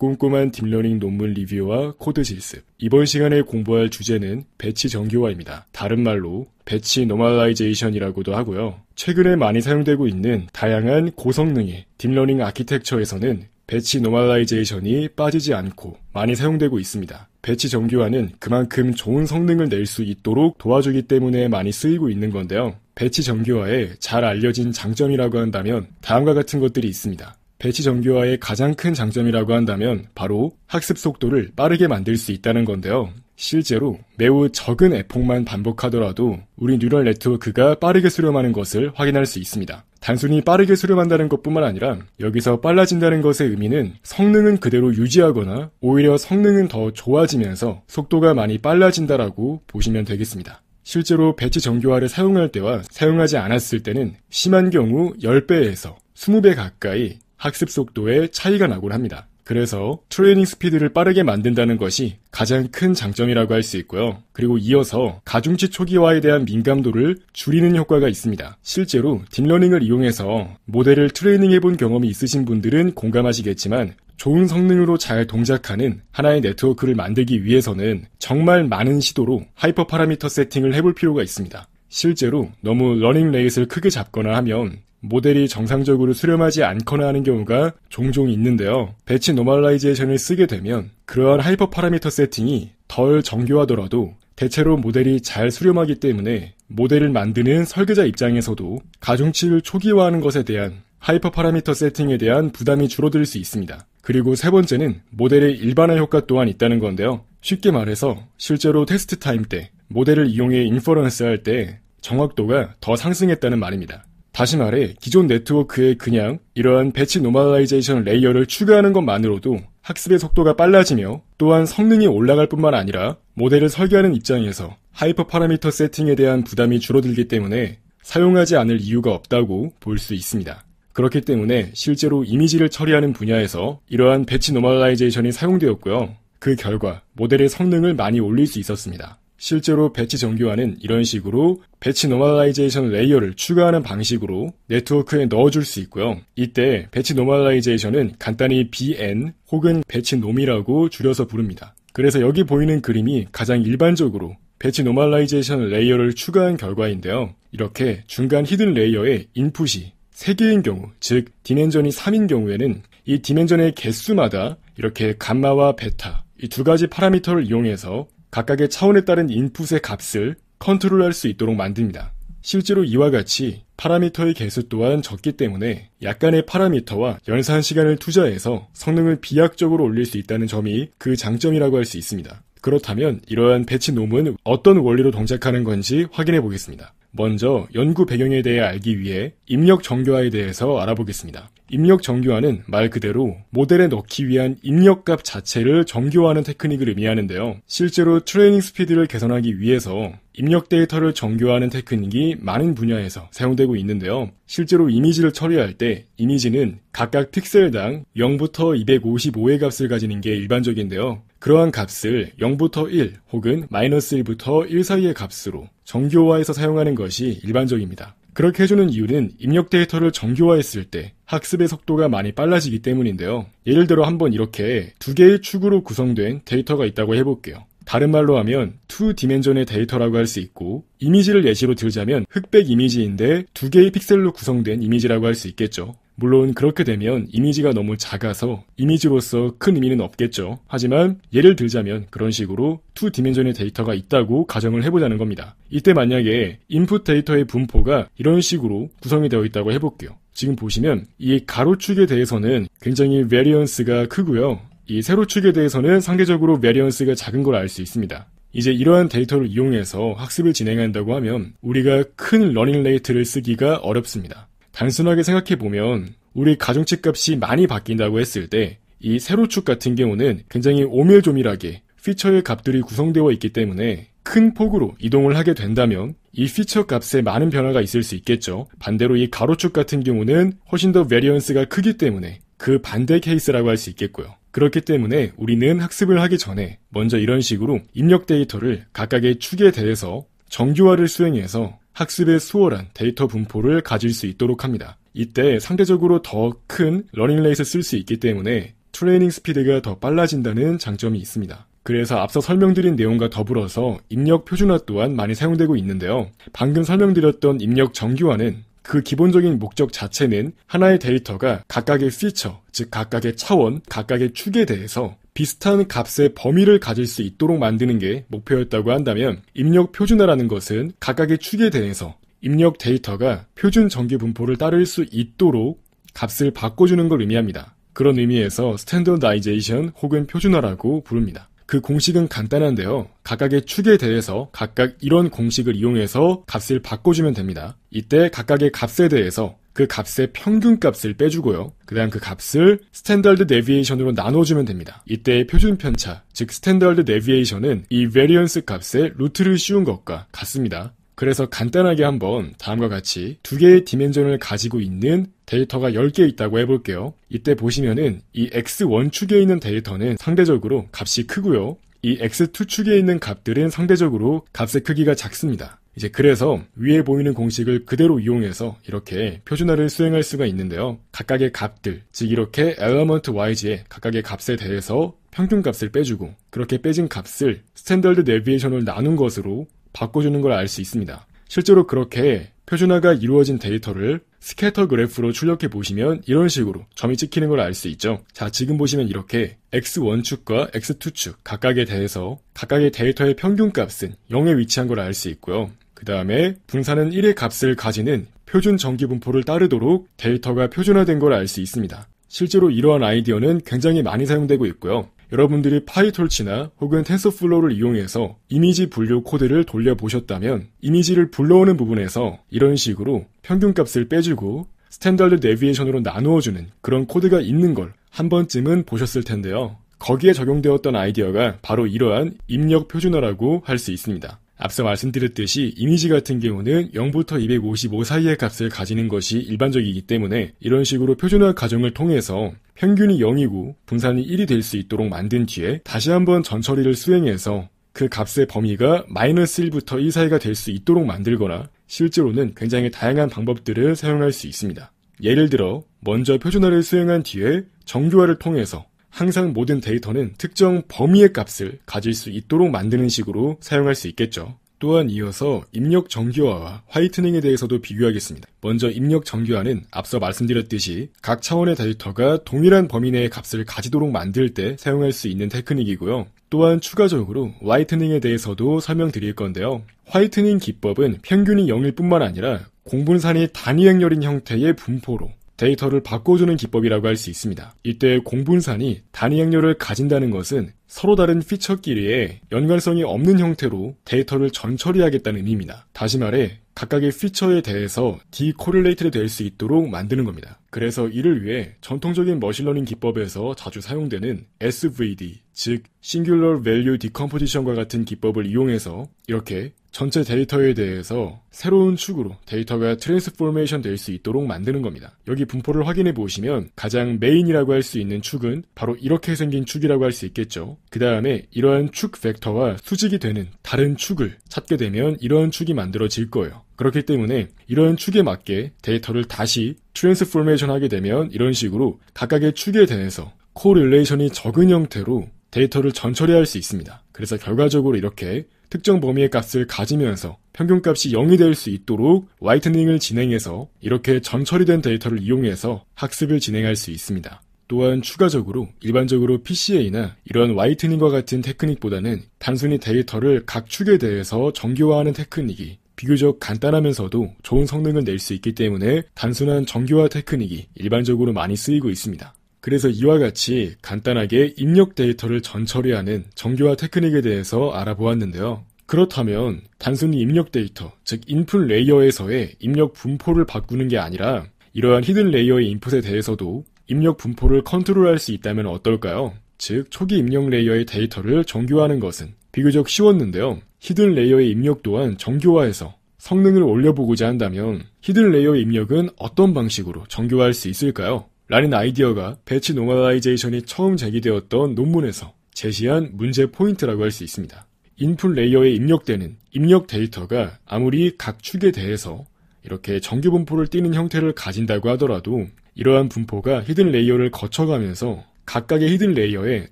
꼼꼼한 딥러닝 논문 리뷰와 코드 실습. 이번 시간에 공부할 주제는 배치 정규화입니다 다른 말로 배치 노멀라이제이션이라고도 하고요. 최근에 많이 사용되고 있는 다양한 고성능의 딥러닝 아키텍처에서는 배치 노멀라이제이션이 빠지지 않고 많이 사용되고 있습니다. 배치 정규화는 그만큼 좋은 성능을 낼 수 있도록 도와주기 때문에 많이 쓰이고 있는 건데요. 배치 정규화의잘 알려진 장점이라고 한다면 다음과 같은 것들이 있습니다. 배치 정교화의 가장 큰 장점이라고 한다면 바로 학습 속도를 빠르게 만들 수 있다는 건데요. 실제로 매우 적은 에폭만 반복하더라도 우리 뉴럴 네트워크가 빠르게 수렴하는 것을 확인할 수 있습니다. 단순히 빠르게 수렴한다는 것뿐만 아니라 여기서 빨라진다는 것의 의미는 성능은 그대로 유지하거나 오히려 성능은 더 좋아지면서 속도가 많이 빨라진다라고 보시면 되겠습니다. 실제로 배치 정교화를 사용할 때와 사용하지 않았을 때는 심한 경우 10배에서 20배 가까이 학습 속도에 차이가 나곤 합니다. 그래서 트레이닝 스피드를 빠르게 만든다는 것이 가장 큰 장점이라고 할 수 있고요. 그리고 이어서 가중치 초기화에 대한 민감도를 줄이는 효과가 있습니다. 실제로 딥러닝을 이용해서 모델을 트레이닝해 본 경험이 있으신 분들은 공감하시겠지만 좋은 성능으로 잘 동작하는 하나의 네트워크를 만들기 위해서는 정말 많은 시도로 하이퍼 파라미터 세팅을 해볼 필요가 있습니다. 실제로 너무 러닝 레이스를 크게 잡거나 하면 모델이 정상적으로 수렴하지 않거나 하는 경우가 종종 있는데요. 배치 노멀라이제이션을 쓰게 되면 그러한 하이퍼 파라미터 세팅이 덜 정교하더라도 대체로 모델이 잘 수렴하기 때문에 모델을 만드는 설계자 입장에서도 가중치를 초기화하는 것에 대한 하이퍼 파라미터 세팅에 대한 부담이 줄어들 수 있습니다. 그리고 세 번째는 모델의 일반화 효과 또한 있다는 건데요. 쉽게 말해서 실제로 테스트 타임 때 모델을 이용해 인퍼런스 할 때 정확도가 더 상승했다는 말입니다. 다시 말해 기존 네트워크에 그냥 이러한 배치 노멀라이제이션 레이어를 추가하는 것만으로도 학습의 속도가 빨라지며 또한 성능이 올라갈 뿐만 아니라 모델을 설계하는 입장에서 하이퍼 파라미터 세팅에 대한 부담이 줄어들기 때문에 사용하지 않을 이유가 없다고 볼 수 있습니다. 그렇기 때문에 실제로 이미지를 처리하는 분야에서 이러한 배치 노멀라이제이션이 사용되었고요. 그 결과 모델의 성능을 많이 올릴 수 있었습니다. 실제로 배치 정규화는 이런 식으로 배치 노멀라이제이션 레이어를 추가하는 방식으로 네트워크에 넣어줄 수 있고요. 이때 배치 노멀라이제이션은 간단히 BN 혹은 배치 놈이라고 줄여서 부릅니다. 그래서 여기 보이는 그림이 가장 일반적으로 배치 노멀라이제이션 레이어를 추가한 결과인데요. 이렇게 중간 히든 레이어의 인풋이 3개인 경우, 즉 디멘전이 3인 경우에는 이 디멘전의 개수마다 이렇게 감마와 베타 이 두 가지 파라미터를 이용해서 각각의 차원에 따른 인풋의 값을 컨트롤할 수 있도록 만듭니다. 실제로 이와 같이 파라미터의 개수 또한 적기 때문에 약간의 파라미터와 연산 시간을 투자해서 성능을 비약적으로 올릴 수 있다는 점이 그 장점이라고 할 수 있습니다. 그렇다면 이러한 배치 놈은 어떤 원리로 동작하는 건지 확인해 보겠습니다. 먼저 연구 배경에 대해 알기 위해 입력 정교화에 대해서 알아보겠습니다. 입력 정교화는 말 그대로 모델에 넣기 위한 입력값 자체를 정교화하는 테크닉을 의미하는데요. 실제로 트레이닝 스피드를 개선하기 위해서 입력 데이터를 정교화하는 테크닉이 많은 분야에서 사용되고 있는데요. 실제로 이미지를 처리할 때 이미지는 각각 픽셀당 0부터 255의 값을 가지는 게 일반적인데요. 그러한 값을 0부터 1 혹은 마이너스 1부터 1 사이의 값으로 정교화해서 사용하는 것이 일반적입니다. 그렇게 해주는 이유는 입력 데이터를 정교화했을 때 학습의 속도가 많이 빨라지기 때문인데요. 예를 들어 한번 이렇게 두 개의 축으로 구성된 데이터가 있다고 해볼게요. 다른 말로 하면 투 디멘전의 데이터라고 할 수 있고 이미지를 예시로 들자면 흑백 이미지인데 두 개의 픽셀로 구성된 이미지라고 할 수 있겠죠. 물론 그렇게 되면 이미지가 너무 작아서 이미지로서 큰 의미는 없겠죠. 하지만 예를 들자면 그런 식으로 투 디멘전의 데이터가 있다고 가정을 해보자는 겁니다. 이때 만약에 인풋 데이터의 분포가 이런 식으로 구성이 되어 있다고 해볼게요. 지금 보시면 이 가로축에 대해서는 굉장히 variance가 크고요. 이 세로축에 대해서는 상대적으로 variance가 작은 걸 알 수 있습니다. 이제 이러한 데이터를 이용해서 학습을 진행한다고 하면 우리가 큰 러닝 레이트를 쓰기가 어렵습니다. 단순하게 생각해 보면 우리 가중치 값이 많이 바뀐다고 했을 때 이 세로축 같은 경우는 굉장히 오밀조밀하게 피처의 값들이 구성되어 있기 때문에 큰 폭으로 이동을 하게 된다면 이 피처 값에 많은 변화가 있을 수 있겠죠. 반대로 이 가로축 같은 경우는 훨씬 더 variance가 크기 때문에 그 반대 케이스라고 할 수 있겠고요. 그렇기 때문에 우리는 학습을 하기 전에 먼저 이런 식으로 입력 데이터를 각각의 축에 대해서 정규화를 수행해서 학습의 수월한 데이터 분포를 가질 수 있도록 합니다. 이때 상대적으로 더 큰 러닝레이스 쓸 수 있기 때문에 트레이닝 스피드가 더 빨라진다는 장점이 있습니다. 그래서 앞서 설명드린 내용과 더불어서 입력 표준화 또한 많이 사용되고 있는데요. 방금 설명드렸던 입력 정규화는 그 기본적인 목적 자체는 하나의 데이터가 각각의 피처, 즉 각각의 차원, 각각의 축에 대해서 비슷한 값의 범위를 가질 수 있도록 만드는 게 목표였다고 한다면 입력 표준화라는 것은 각각의 축에 대해서 입력 데이터가 표준 전기 분포를 따를 수 있도록 값을 바꿔주는 걸 의미합니다. 그런 의미에서 스탠더다이제이션 혹은 표준화라고 부릅니다. 그 공식은 간단한데요. 각각의 축에 대해서 각각 이런 공식을 이용해서 값을 바꿔주면 됩니다. 이때 각각의 값에 대해서 그 값의 평균값을 빼주고요. 그다음 그 값을 스탠다드 데비에이션으로 나눠주면 됩니다. 이때의 표준 편차, 즉 스탠다드 데비에이션은 이 variance 값의 루트를 씌운 것과 같습니다. 그래서 간단하게 한번 다음과 같이 두 개의 디멘전을 가지고 있는 데이터가 10개 있다고 해볼게요. 이때 보시면은 이 x1 축에 있는 데이터는 상대적으로 값이 크고요. 이 x2 축에 있는 값들은 상대적으로 값의 크기가 작습니다. 이제 그래서 위에 보이는 공식을 그대로 이용해서 이렇게 표준화를 수행할 수가 있는데요. 각각의 값들, 즉 이렇게 element yg의 각각의 값에 대해서 평균값을 빼주고 그렇게 빼진 값을 스탠더드 내비에이션을 나눈 것으로 바꿔주는 걸 알 수 있습니다. 실제로 그렇게 표준화가 이루어진 데이터를 스케터 그래프로 출력해 보시면 이런 식으로 점이 찍히는 걸 알 수 있죠. 자, 지금 보시면 이렇게 x1축과 x2축 각각에 대해서 각각의 데이터의 평균값은 0에 위치한 걸 알 수 있고요. 그 다음에 분산은 1의 값을 가지는 표준 전기분포를 따르도록 데이터가 표준화된 걸 알 수 있습니다. 실제로 이러한 아이디어는 굉장히 많이 사용되고 있고요. 여러분들이 파이톨치나 혹은 텐서플로우를 이용해서 이미지 분류 코드를 돌려보셨다면 이미지를 불러오는 부분에서 이런 식으로 평균값을 빼주고 스탠다드 내비에이션으로 나누어주는 그런 코드가 있는 걸 한 번쯤은 보셨을 텐데요. 거기에 적용되었던 아이디어가 바로 이러한 입력 표준화라고 할 수 있습니다. 앞서 말씀드렸듯이 이미지 같은 경우는 0부터 255 사이의 값을 가지는 것이 일반적이기 때문에 이런 식으로 표준화 과정을 통해서 평균이 0이고 분산이 1이 될 수 있도록 만든 뒤에 다시 한번 전처리를 수행해서 그 값의 범위가 마이너스 1부터 2 사이가 될 수 있도록 만들거나 실제로는 굉장히 다양한 방법들을 사용할 수 있습니다. 예를 들어 먼저 표준화를 수행한 뒤에 정교화를 통해서 항상 모든 데이터는 특정 범위의 값을 가질 수 있도록 만드는 식으로 사용할 수 있겠죠. 또한 이어서 입력 정규화와 화이트닝에 대해서도 비교하겠습니다. 먼저 입력 정규화는 앞서 말씀드렸듯이 각 차원의 데이터가 동일한 범위 내의 값을 가지도록 만들 때 사용할 수 있는 테크닉이고요. 또한 추가적으로 화이트닝에 대해서도 설명드릴 건데요. 화이트닝 기법은 평균이 0일 뿐만 아니라 공분산이 단위 행렬인 형태의 분포로 데이터를 바꿔주는 기법이라고 할 수 있습니다. 이때 공분산이 단위 행렬을 가진다는 것은 서로 다른 피처끼리의 연관성이 없는 형태로 데이터를 전처리하겠다는 의미입니다. 다시 말해 각각의 피처에 대해서 디코릴레이트를 될 수 있도록 만드는 겁니다. 그래서 이를 위해 전통적인 머신러닝 기법에서 자주 사용되는 SVD, 즉 Singular Value Decomposition과 같은 기법을 이용해서 이렇게 전체 데이터에 대해서 새로운 축으로 데이터가 트랜스포메이션 될 수 있도록 만드는 겁니다. 여기 분포를 확인해 보시면 가장 메인이라고 할 수 있는 축은 바로 이렇게 생긴 축이라고 할 수 있겠죠. 그 다음에 이러한 축 벡터와 수직이 되는 다른 축을 찾게 되면 이러한 축이 만들어질 거예요. 그렇기 때문에 이러한 축에 맞게 데이터를 다시 트랜스포메이션 하게 되면 이런 식으로 각각의 축에 대해서 코릴레이션이 적은 형태로 데이터를 전처리할 수 있습니다. 그래서 결과적으로 이렇게 특정 범위의 값을 가지면서 평균값이 0이 될 수 있도록 와이트닝을 진행해서 이렇게 전처리된 데이터를 이용해서 학습을 진행할 수 있습니다. 또한 추가적으로 일반적으로 PCA나 이런 와이트닝과 같은 테크닉보다는 단순히 데이터를 각 축에 대해서 정교화하는 테크닉이 비교적 간단하면서도 좋은 성능을 낼 수 있기 때문에 단순한 정교화 테크닉이 일반적으로 많이 쓰이고 있습니다. 그래서 이와 같이 간단하게 입력 데이터를 전처리하는 정규화 테크닉에 대해서 알아보았는데요. 그렇다면 단순히 입력 데이터, 즉 인풋 레이어에서의 입력 분포를 바꾸는 게 아니라 이러한 히든 레이어의 인풋에 대해서도 입력 분포를 컨트롤할 수 있다면 어떨까요? 즉 초기 입력 레이어의 데이터를 정교화하는 것은 비교적 쉬웠는데요. 히든 레이어의 입력 또한 정교화해서 성능을 올려보고자 한다면 히든 레이어 입력은 어떤 방식으로 정교화할 수 있을까요? 라는 아이디어가 배치 노멀라이제이션이 처음 제기되었던 논문에서 제시한 문제 포인트라고 할 수 있습니다. 인풋 레이어에 입력되는 입력 데이터가 아무리 각 축에 대해서 이렇게 정규 분포를 띄는 형태를 가진다고 하더라도 이러한 분포가 히든 레이어를 거쳐가면서 각각의 히든 레이어에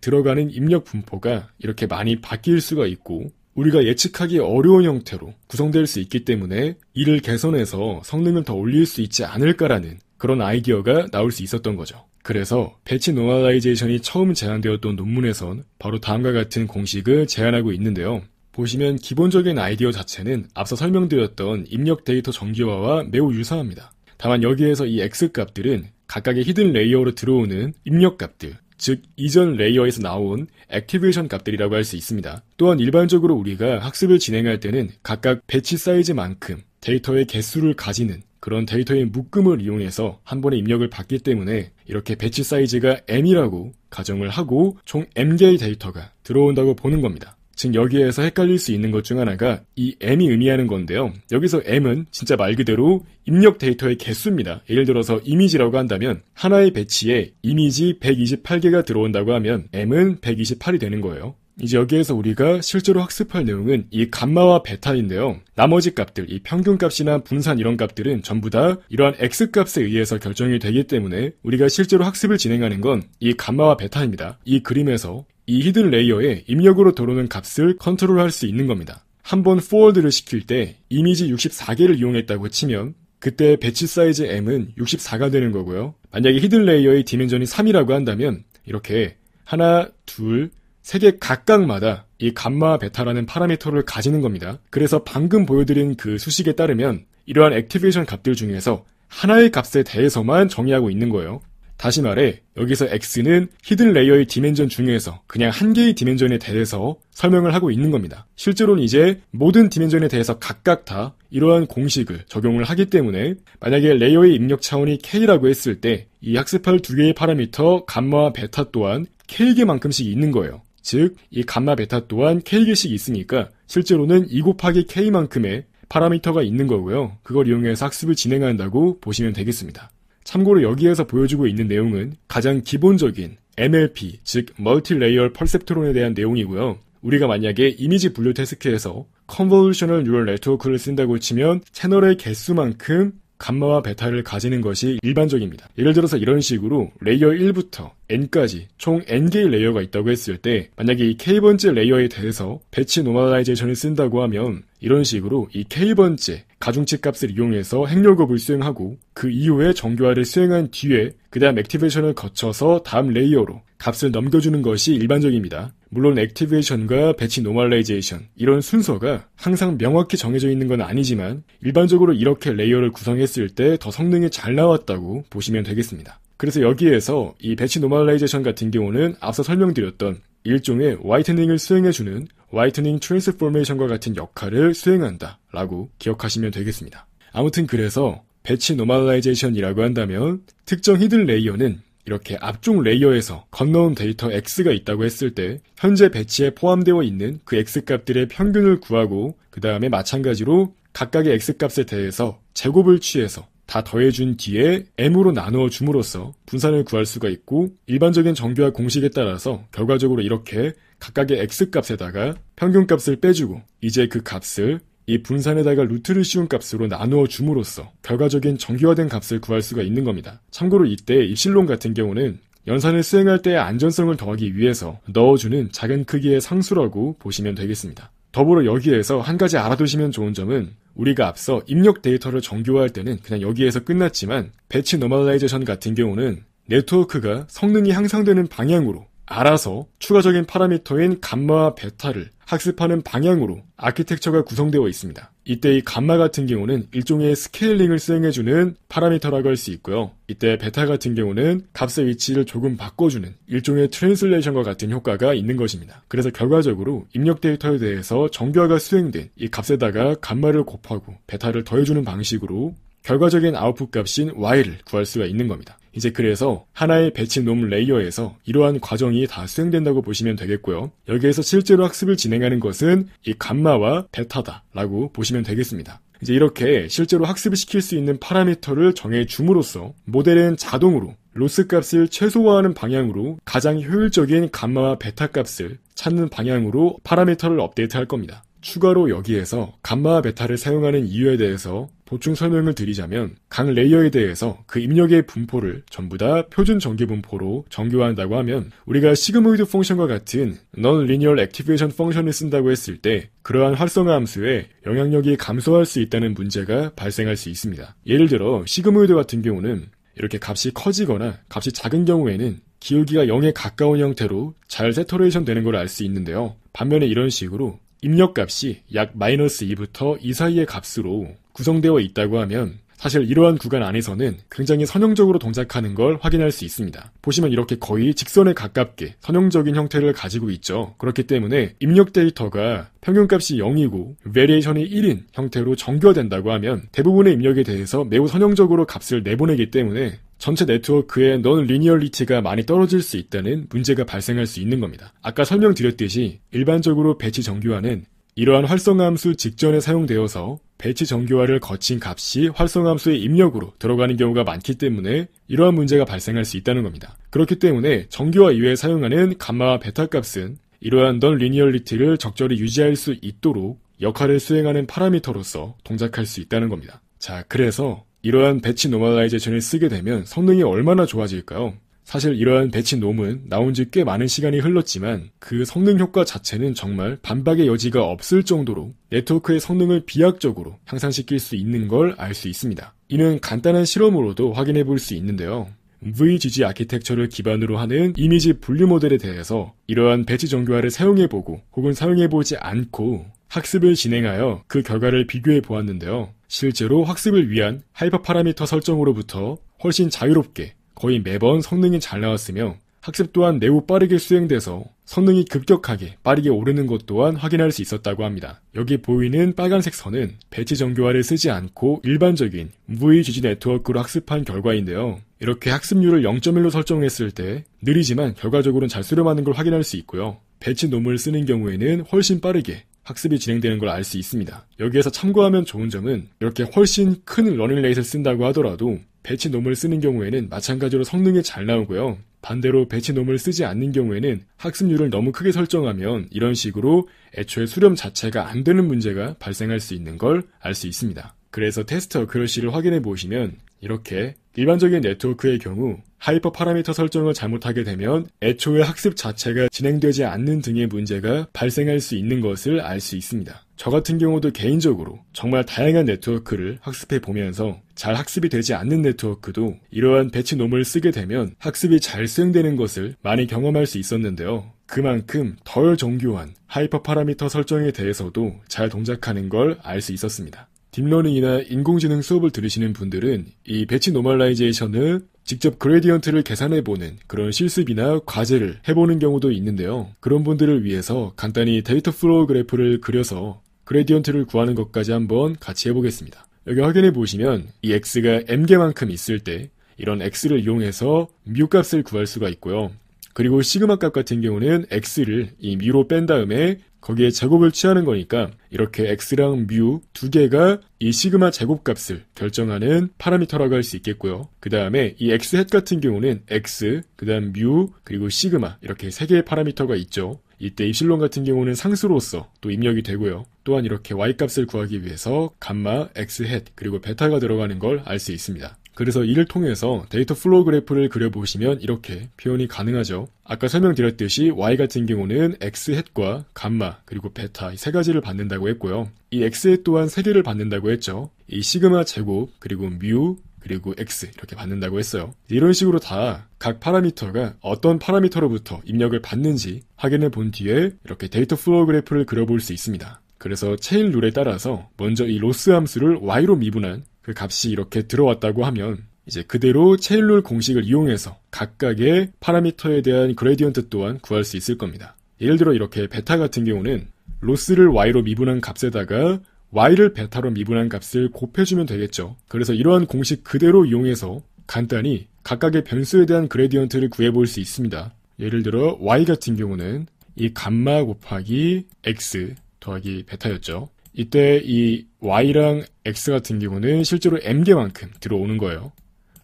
들어가는 입력 분포가 이렇게 많이 바뀔 수가 있고 우리가 예측하기 어려운 형태로 구성될 수 있기 때문에 이를 개선해서 성능을 더 올릴 수 있지 않을까라는 그런 아이디어가 나올 수 있었던 거죠. 그래서 배치 노멀라이제이션이 처음 제안되었던 논문에선 바로 다음과 같은 공식을 제안하고 있는데요. 보시면 기본적인 아이디어 자체는 앞서 설명드렸던 입력 데이터 정기화와 매우 유사합니다. 다만 여기에서 이 X 값들은 각각의 히든 레이어로 들어오는 입력 값들, 즉 이전 레이어에서 나온 액티베이션 값들이라고 할 수 있습니다. 또한 일반적으로 우리가 학습을 진행할 때는 각각 배치 사이즈만큼 데이터의 개수를 가지는 그런 데이터의 묶음을 이용해서 한 번에 입력을 받기 때문에 이렇게 배치 사이즈가 M이라고 가정을 하고 총 M개의 데이터가 들어온다고 보는 겁니다. 지금 여기에서 헷갈릴 수 있는 것 중 하나가 이 M이 의미하는 건데요. 여기서 M은 진짜 말 그대로 입력 데이터의 개수입니다. 예를 들어서 이미지라고 한다면 하나의 배치에 이미지 128개가 들어온다고 하면 M은 128이 되는 거예요. 이제 여기에서 우리가 실제로 학습할 내용은 이 감마와 베타인데요. 나머지 값들, 이 평균값이나 분산 이런 값들은 전부 다 이러한 x값에 의해서 결정이 되기 때문에 우리가 실제로 학습을 진행하는 건 이 감마와 베타입니다. 이 그림에서 이 히든 레이어에 입력으로 들어오는 값을 컨트롤할 수 있는 겁니다. 한번 f o r w a r d 를 시킬 때 이미지 64개를 이용했다고 치면 그때 배치 사이즈 m은 64가 되는 거고요. 만약에 히든 레이어의 디멘전이 3이라고 한다면 이렇게 하나, 둘, 세계 각각마다 이 감마 베타라는 파라미터를 가지는 겁니다. 그래서 방금 보여드린 그 수식에 따르면 이러한 액티베이션 값들 중에서 하나의 값에 대해서만 정의하고 있는 거예요. 다시 말해 여기서 x는 히든 레이어의 디멘전 중에서 그냥 한 개의 디멘전에 대해서 설명을 하고 있는 겁니다. 실제로는 이제 모든 디멘전에 대해서 각각 다 이러한 공식을 적용을 하기 때문에 만약에 레이어의 입력 차원이 k라고 했을 때 이 학습할 두 개의 파라미터 감마와 베타 또한 k개만큼씩 있는 거예요. 즉, 이 감마 베타 또한 K개식이 있으니까 실제로는 2 곱하기 K만큼의 파라미터가 있는 거고요. 그걸 이용해서 학습을 진행한다고 보시면 되겠습니다. 참고로 여기에서 보여주고 있는 내용은 가장 기본적인 MLP, 즉 멀티레이어 펄셉트론에 대한 내용이고요. 우리가 만약에 이미지 분류 테스크에서 컨볼루셔널 뉴럴 네트워크를 쓴다고 치면 채널의 개수만큼 감마와 베타를 가지는 것이 일반적입니다. 예를 들어서 이런 식으로 레이어 1부터 n까지 총 n개의 레이어가 있다고 했을 때 만약에 이 k번째 레이어에 대해서 배치 노멀라이제이션을 쓴다고 하면 이런 식으로 이 k번째 가중치 값을 이용해서 행렬급을 수행하고 그 이후에 정교화를 수행한 뒤에 그 다음 액티베이션을 거쳐서 다음 레이어로 값을 넘겨주는 것이 일반적입니다. 물론 액티베이션과 배치 노멀라이제이션 이런 순서가 항상 명확히 정해져 있는 건 아니지만 일반적으로 이렇게 레이어를 구성했을 때 더 성능이 잘 나왔다고 보시면 되겠습니다. 그래서 여기에서 이 배치 노멀라이제이션 같은 경우는 앞서 설명드렸던 일종의 와이트닝을 수행해주는 와이트닝 트랜스포메이션과 같은 역할을 수행한다 라고 기억하시면 되겠습니다. 아무튼 그래서 배치 노멀라이제이션이라고 한다면 특정 히든 레이어는 이렇게 앞쪽 레이어에서 건너온 데이터 X가 있다고 했을 때 현재 배치에 포함되어 있는 그 X값들의 평균을 구하고 그 다음에 마찬가지로 각각의 X값에 대해서 제곱을 취해서 다 더해준 뒤에 M으로 나누어 줌으로써 분산을 구할 수가 있고 일반적인 정규화 공식에 따라서 결과적으로 이렇게 각각의 X값에다가 평균값을 빼주고 이제 그 값을 이 분산에다가 루트를 씌운 값으로 나누어 줌으로써 결과적인 정교화된 값을 구할 수가 있는 겁니다. 참고로 이때 입실론 같은 경우는 연산을 수행할 때의 안전성을 더하기 위해서 넣어주는 작은 크기의 상수라고 보시면 되겠습니다. 더불어 여기에서 한 가지 알아두시면 좋은 점은 우리가 앞서 입력 데이터를 정교화할 때는 그냥 여기에서 끝났지만 배치 노멀라이제이션 같은 경우는 네트워크가 성능이 향상되는 방향으로 알아서 추가적인 파라미터인 감마와 베타를 학습하는 방향으로 아키텍처가 구성되어 있습니다. 이때 이 감마 같은 경우는 일종의 스케일링을 수행해주는 파라미터라고 할 수 있고요. 이때 베타 같은 경우는 값의 위치를 조금 바꿔주는 일종의 트랜슬레이션과 같은 효과가 있는 것입니다. 그래서 결과적으로 입력 데이터에 대해서 정규화가 수행된 이 값에다가 감마를 곱하고 베타를 더해주는 방식으로 결과적인 아웃풋 값인 y를 구할 수가 있는 겁니다. 이제 그래서 하나의 배치놈 레이어에서 이러한 과정이 다 수행된다고 보시면 되겠고요. 여기에서 실제로 학습을 진행하는 것은 이 감마와 베타다라고 보시면 되겠습니다. 이제 이렇게 실제로 학습을 시킬 수 있는 파라미터를 정해 줌으로써 모델은 자동으로 로스 값을 최소화하는 방향으로 가장 효율적인 감마와 베타 값을 찾는 방향으로 파라미터를 업데이트할 겁니다. 추가로 여기에서 감마와 베타를 사용하는 이유에 대해서 보충 설명을 드리자면 각 레이어에 대해서 그 입력의 분포를 전부 다 표준 전기 분포로 정교화한다고 하면 우리가 시그모이드 펑션과 같은 non-linear activation 펑션을 쓴다고 했을 때 그러한 활성화 함수에 영향력이 감소할 수 있다는 문제가 발생할 수 있습니다. 예를 들어 시그모이드 같은 경우는 이렇게 값이 커지거나 값이 작은 경우에는 기울기가 0에 가까운 형태로 잘세터레이션 되는 걸 알 수 있는데요. 반면에 이런 식으로 입력값이 약 마이너스 2부터 2 사이의 값으로 구성되어 있다고 하면 사실 이러한 구간 안에서는 굉장히 선형적으로 동작하는 걸 확인할 수 있습니다. 보시면 이렇게 거의 직선에 가깝게 선형적인 형태를 가지고 있죠. 그렇기 때문에 입력 데이터가 평균값이 0이고 베리에이션이 1인 형태로 정교화된다고 하면 대부분의 입력에 대해서 매우 선형적으로 값을 내보내기 때문에 전체 네트워크의 넌 리니얼리티가 많이 떨어질 수 있다는 문제가 발생할 수 있는 겁니다. 아까 설명드렸듯이 일반적으로 배치 정교화는 이러한 활성함수 직전에 사용되어서 배치 정교화를 거친 값이 활성함수의 입력으로 들어가는 경우가 많기 때문에 이러한 문제가 발생할 수 있다는 겁니다. 그렇기 때문에 정교화 이외에 사용하는 감마와 베타 값은 이러한 넌 리니얼리티를 적절히 유지할 수 있도록 역할을 수행하는 파라미터로서 동작할 수 있다는 겁니다. 자, 그래서 이러한 배치 노멀라이제이션을 쓰게 되면 성능이 얼마나 좋아질까요? 사실 이러한 배치 놈은 나온 지 꽤 많은 시간이 흘렀지만 그 성능 효과 자체는 정말 반박의 여지가 없을 정도로 네트워크의 성능을 비약적으로 향상시킬 수 있는 걸 알 수 있습니다. 이는 간단한 실험으로도 확인해 볼 수 있는데요. VGG 아키텍처를 기반으로 하는 이미지 분류 모델에 대해서 이러한 배치 정교화를 사용해보고 혹은 사용해보지 않고 학습을 진행하여 그 결과를 비교해 보았는데요. 실제로 학습을 위한 하이퍼 파라미터 설정으로부터 훨씬 자유롭게 거의 매번 성능이 잘 나왔으며 학습 또한 매우 빠르게 수행돼서 성능이 급격하게 빠르게 오르는 것 또한 확인할 수 있었다고 합니다. 여기 보이는 빨간색 선은 배치 정교화를 쓰지 않고 일반적인 VGG 네트워크로 학습한 결과인데요. 이렇게 학습률을 0.1로 설정했을 때 느리지만 결과적으로는 잘 수렴하는 걸 확인할 수 있고요. 배치 놈을 쓰는 경우에는 훨씬 빠르게 학습이 진행되는 걸 알 수 있습니다. 여기에서 참고하면 좋은 점은 이렇게 훨씬 큰 러닝 레이스를 쓴다고 하더라도 배치 놈을 쓰는 경우에는 마찬가지로 성능이 잘 나오고요. 반대로 배치 놈을 쓰지 않는 경우에는 학습률을 너무 크게 설정하면 이런 식으로 애초에 수렴 자체가 안 되는 문제가 발생할 수 있는 걸 알 수 있습니다. 그래서 테스터 그러시를 확인해 보시면 이렇게 일반적인 네트워크의 경우 하이퍼 파라미터 설정을 잘못하게 되면 애초에 학습 자체가 진행되지 않는 등의 문제가 발생할 수 있는 것을 알 수 있습니다. 저 같은 경우도 개인적으로 정말 다양한 네트워크를 학습해 보면서 잘 학습이 되지 않는 네트워크도 이러한 배치놈을 쓰게 되면 학습이 잘 수행되는 것을 많이 경험할 수 있었는데요. 그만큼 덜 정교한 하이퍼 파라미터 설정에 대해서도 잘 동작하는 걸 알 수 있었습니다. 딥러닝이나 인공지능 수업을 들으시는 분들은 이 배치 노멀라이제이션을 직접 그레디언트를 계산해보는 그런 실습이나 과제를 해보는 경우도 있는데요. 그런 분들을 위해서 간단히 데이터 플로우 그래프를 그려서 그레디언트를 구하는 것까지 한번 같이 해보겠습니다. 여기 확인해 보시면 이 x가 m개만큼 있을 때 이런 x를 이용해서 뮤 값을 구할 수가 있고요. 그리고 시그마 값 같은 경우는 x를 이 뮤로 뺀 다음에 거기에 제곱을 취하는 거니까 이렇게 x랑 뮤 두 개가 이 시그마 제곱 값을 결정하는 파라미터라고 할 수 있겠고요. 그 다음에 이 x 헷 같은 경우는 x, 그 다음 뮤, 그리고 시그마 이렇게 세 개의 파라미터가 있죠. 이때 입실론 같은 경우는 상수로서 또 입력이 되고요. 또한 이렇게 y값을 구하기 위해서 감마, x 헷 그리고 베타가 들어가는 걸 알 수 있습니다. 그래서 이를 통해서 데이터 플로우 그래프를 그려보시면 이렇게 표현이 가능하죠. 아까 설명드렸듯이 y 같은 경우는 x 헷과 감마 그리고 베타 세 가지를 받는다고 했고요. 이 x 헷 또한 세 개를 받는다고 했죠. 이 시그마 제곱 그리고 뮤 그리고 x 이렇게 받는다고 했어요. 이런 식으로 다 각 파라미터가 어떤 파라미터로부터 입력을 받는지 확인해 본 뒤에 이렇게 데이터 플로우 그래프를 그려볼 수 있습니다. 그래서 체일 룰에 따라서 먼저 이 로스 함수를 y로 미분한 그 값이 이렇게 들어왔다고 하면 이제 그대로 체일 룰 공식을 이용해서 각각의 파라미터에 대한 그레디언트 또한 구할 수 있을 겁니다. 예를 들어 이렇게 베타 같은 경우는 로스를 y로 미분한 값에다가 y를 베타로 미분한 값을 곱해주면 되겠죠. 그래서 이러한 공식 그대로 이용해서 간단히 각각의 변수에 대한 그레디언트를 구해볼 수 있습니다. 예를 들어 y 같은 경우는 이 감마 곱하기 x 더하기 베타였죠. 이때 이 y랑 x 같은 경우는 실제로 m개만큼 들어오는 거예요.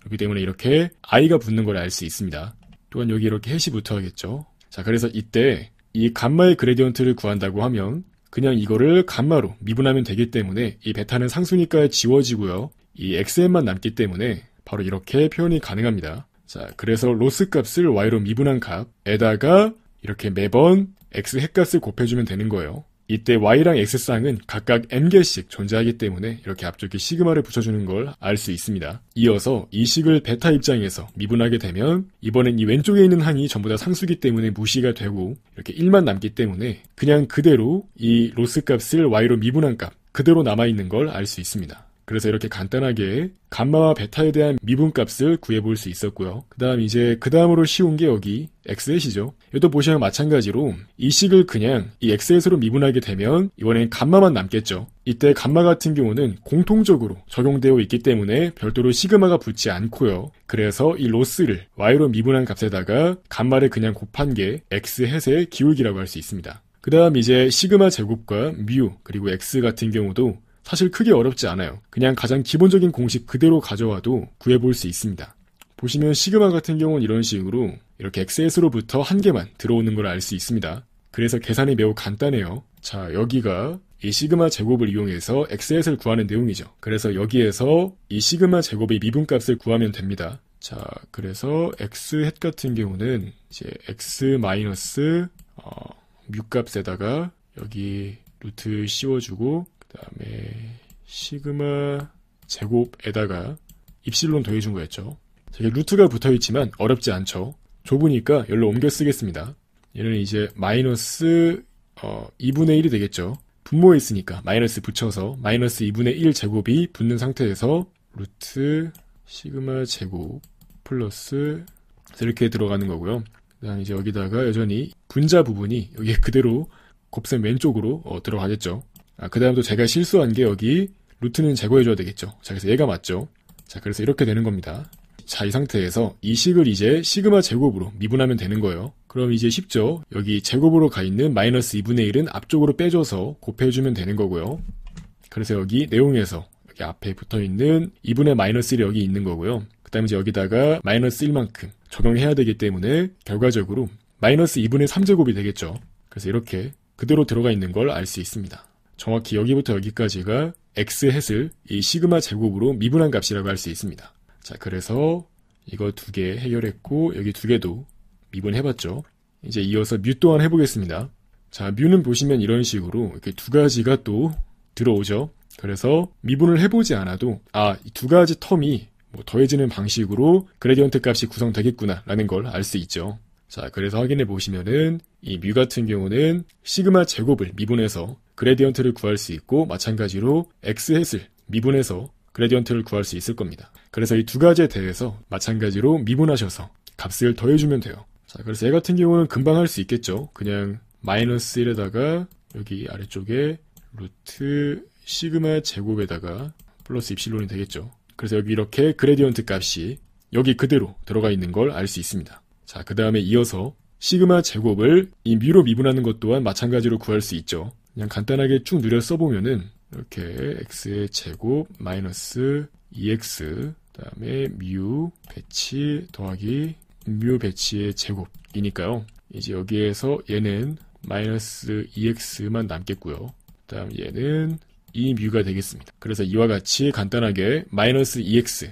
그렇기 때문에 이렇게 i가 붙는 걸 알 수 있습니다. 또한 여기 이렇게 해시부터 하겠죠. 자, 그래서 이때 이 감마의 그레디언트를 구한다고 하면 그냥 이거를 감마로 미분하면 되기 때문에 이 베타는 상수니까 지워지고요. 이 xm만 남기 때문에 바로 이렇게 표현이 가능합니다. 자, 그래서 로스 값을 y로 미분한 값에다가 이렇게 매번 x 핵값을 곱해주면 되는 거예요. 이때 Y랑 X쌍은 각각 M개씩 존재하기 때문에 이렇게 앞쪽에 시그마를 붙여주는 걸 알 수 있습니다. 이어서 이 식을 베타 입장에서 미분하게 되면 이번엔 이 왼쪽에 있는 항이 전부 다 상수기 때문에 무시가 되고 이렇게 1만 남기 때문에 그냥 그대로 이 로스 값을 Y로 미분한 값 그대로 남아있는 걸 알 수 있습니다. 그래서 이렇게 간단하게 감마와 베타에 대한 미분값을 구해볼 수 있었고요. 그 다음 이제 그 다음으로 쉬운 게 여기 x셋이죠. 이것도 보시면 마찬가지로 이 식을 그냥 이 x셋으로 미분하게 되면 이번엔 감마만 남겠죠. 이때 감마 같은 경우는 공통적으로 적용되어 있기 때문에 별도로 시그마가 붙지 않고요. 그래서 이 로스를 y로 미분한 값에다가 감마를 그냥 곱한 게 x햇의 기울기라고 할 수 있습니다. 그 다음 이제 시그마 제곱과 뮤 그리고 x 같은 경우도 사실 크게 어렵지 않아요. 그냥 가장 기본적인 공식 그대로 가져와도 구해볼 수 있습니다. 보시면 시그마 같은 경우는 이런 식으로 이렇게 XS로부터 한 개만 들어오는 걸 알 수 있습니다. 그래서 계산이 매우 간단해요. 자, 여기가 이 시그마 제곱을 이용해서 XS를 구하는 내용이죠. 그래서 여기에서 이 시그마 제곱의 미분값을 구하면 됩니다. 자, 그래서 x 햇 같은 경우는 이제 x 마이너스 어, 값에다가 여기 루트 씌워주고 그 다음에 시그마 제곱에다가 입실론 더해준 거였죠. 이게 루트가 붙어있지만 어렵지 않죠. 좁으니까 열로 옮겨 쓰겠습니다. 얘는 이제 마이너스 어, 2분의 1이 되겠죠. 분모에 있으니까 마이너스 붙여서 마이너스 2분의 1 제곱이 붙는 상태에서 루트 시그마 제곱 플러스 이렇게 들어가는 거고요. 그다음 이제 여기다가 여전히 분자 부분이 여기 그대로 곱셈 왼쪽으로 어, 들어가겠죠. 아, 그 다음에 또 제가 실수한 게 여기 루트는 제거해줘야 되겠죠. 자, 그래서 얘가 맞죠. 자, 그래서 이렇게 되는 겁니다. 자, 이 상태에서 이 식을 이제 시그마 제곱으로 미분하면 되는 거예요. 그럼 이제 쉽죠. 여기 제곱으로 가 있는 마이너스 2분의 1은 앞쪽으로 빼줘서 곱해주면 되는 거고요. 그래서 여기 내용에서 여기 앞에 붙어있는 2분의 마이너스 1이 여기 있는 거고요. 그 다음에 이제 여기다가 마이너스 1만큼 적용해야 되기 때문에 결과적으로 마이너스 2분의 3제곱이 되겠죠. 그래서 이렇게 그대로 들어가 있는 걸 알 수 있습니다. 정확히 여기부터 여기까지가 x 햇을 이 시그마 제곱으로 미분한 값이라고 할 수 있습니다. 자, 그래서 이거 두 개 해결했고 여기 두 개도 미분해봤죠. 이제 이어서 뮤 또한 해보겠습니다. 자, 뮤는 보시면 이런 식으로 이렇게 두 가지가 또 들어오죠. 그래서 미분을 해보지 않아도 아, 이 두 가지 텀이 뭐 더해지는 방식으로 그레디언트 값이 구성되겠구나라는 걸 알 수 있죠. 자, 그래서 확인해 보시면은 이 뮤 같은 경우는 시그마 제곱을 미분해서 그레디언트를 구할 수 있고 마찬가지로 x햇을 미분해서 그레디언트를 구할 수 있을 겁니다. 그래서 이 두 가지에 대해서 마찬가지로 미분하셔서 값을 더해주면 돼요. 자, 그래서 얘 같은 경우는 금방 할 수 있겠죠. 그냥 마이너스 1에다가 여기 아래쪽에 루트 시그마 제곱에다가 플러스 입실론이 되겠죠. 그래서 여기 이렇게 그레디언트 값이 여기 그대로 들어가 있는 걸 알 수 있습니다. 자, 그 다음에 이어서 시그마 제곱을 이 뮤로 미분하는 것 또한 마찬가지로 구할 수 있죠. 그냥 간단하게 쭉 누려 써보면은 이렇게 x의 제곱 마이너스 2x e 그다음에 뮤 배치 더하기 뮤 배치의 제곱이니까요. 이제 여기에서 얘는 마이너스 2x만 e 남겠고요. 그다음 얘는 2뮤가 되겠습니다. 그래서 이와 같이 간단하게 마이너스 2x e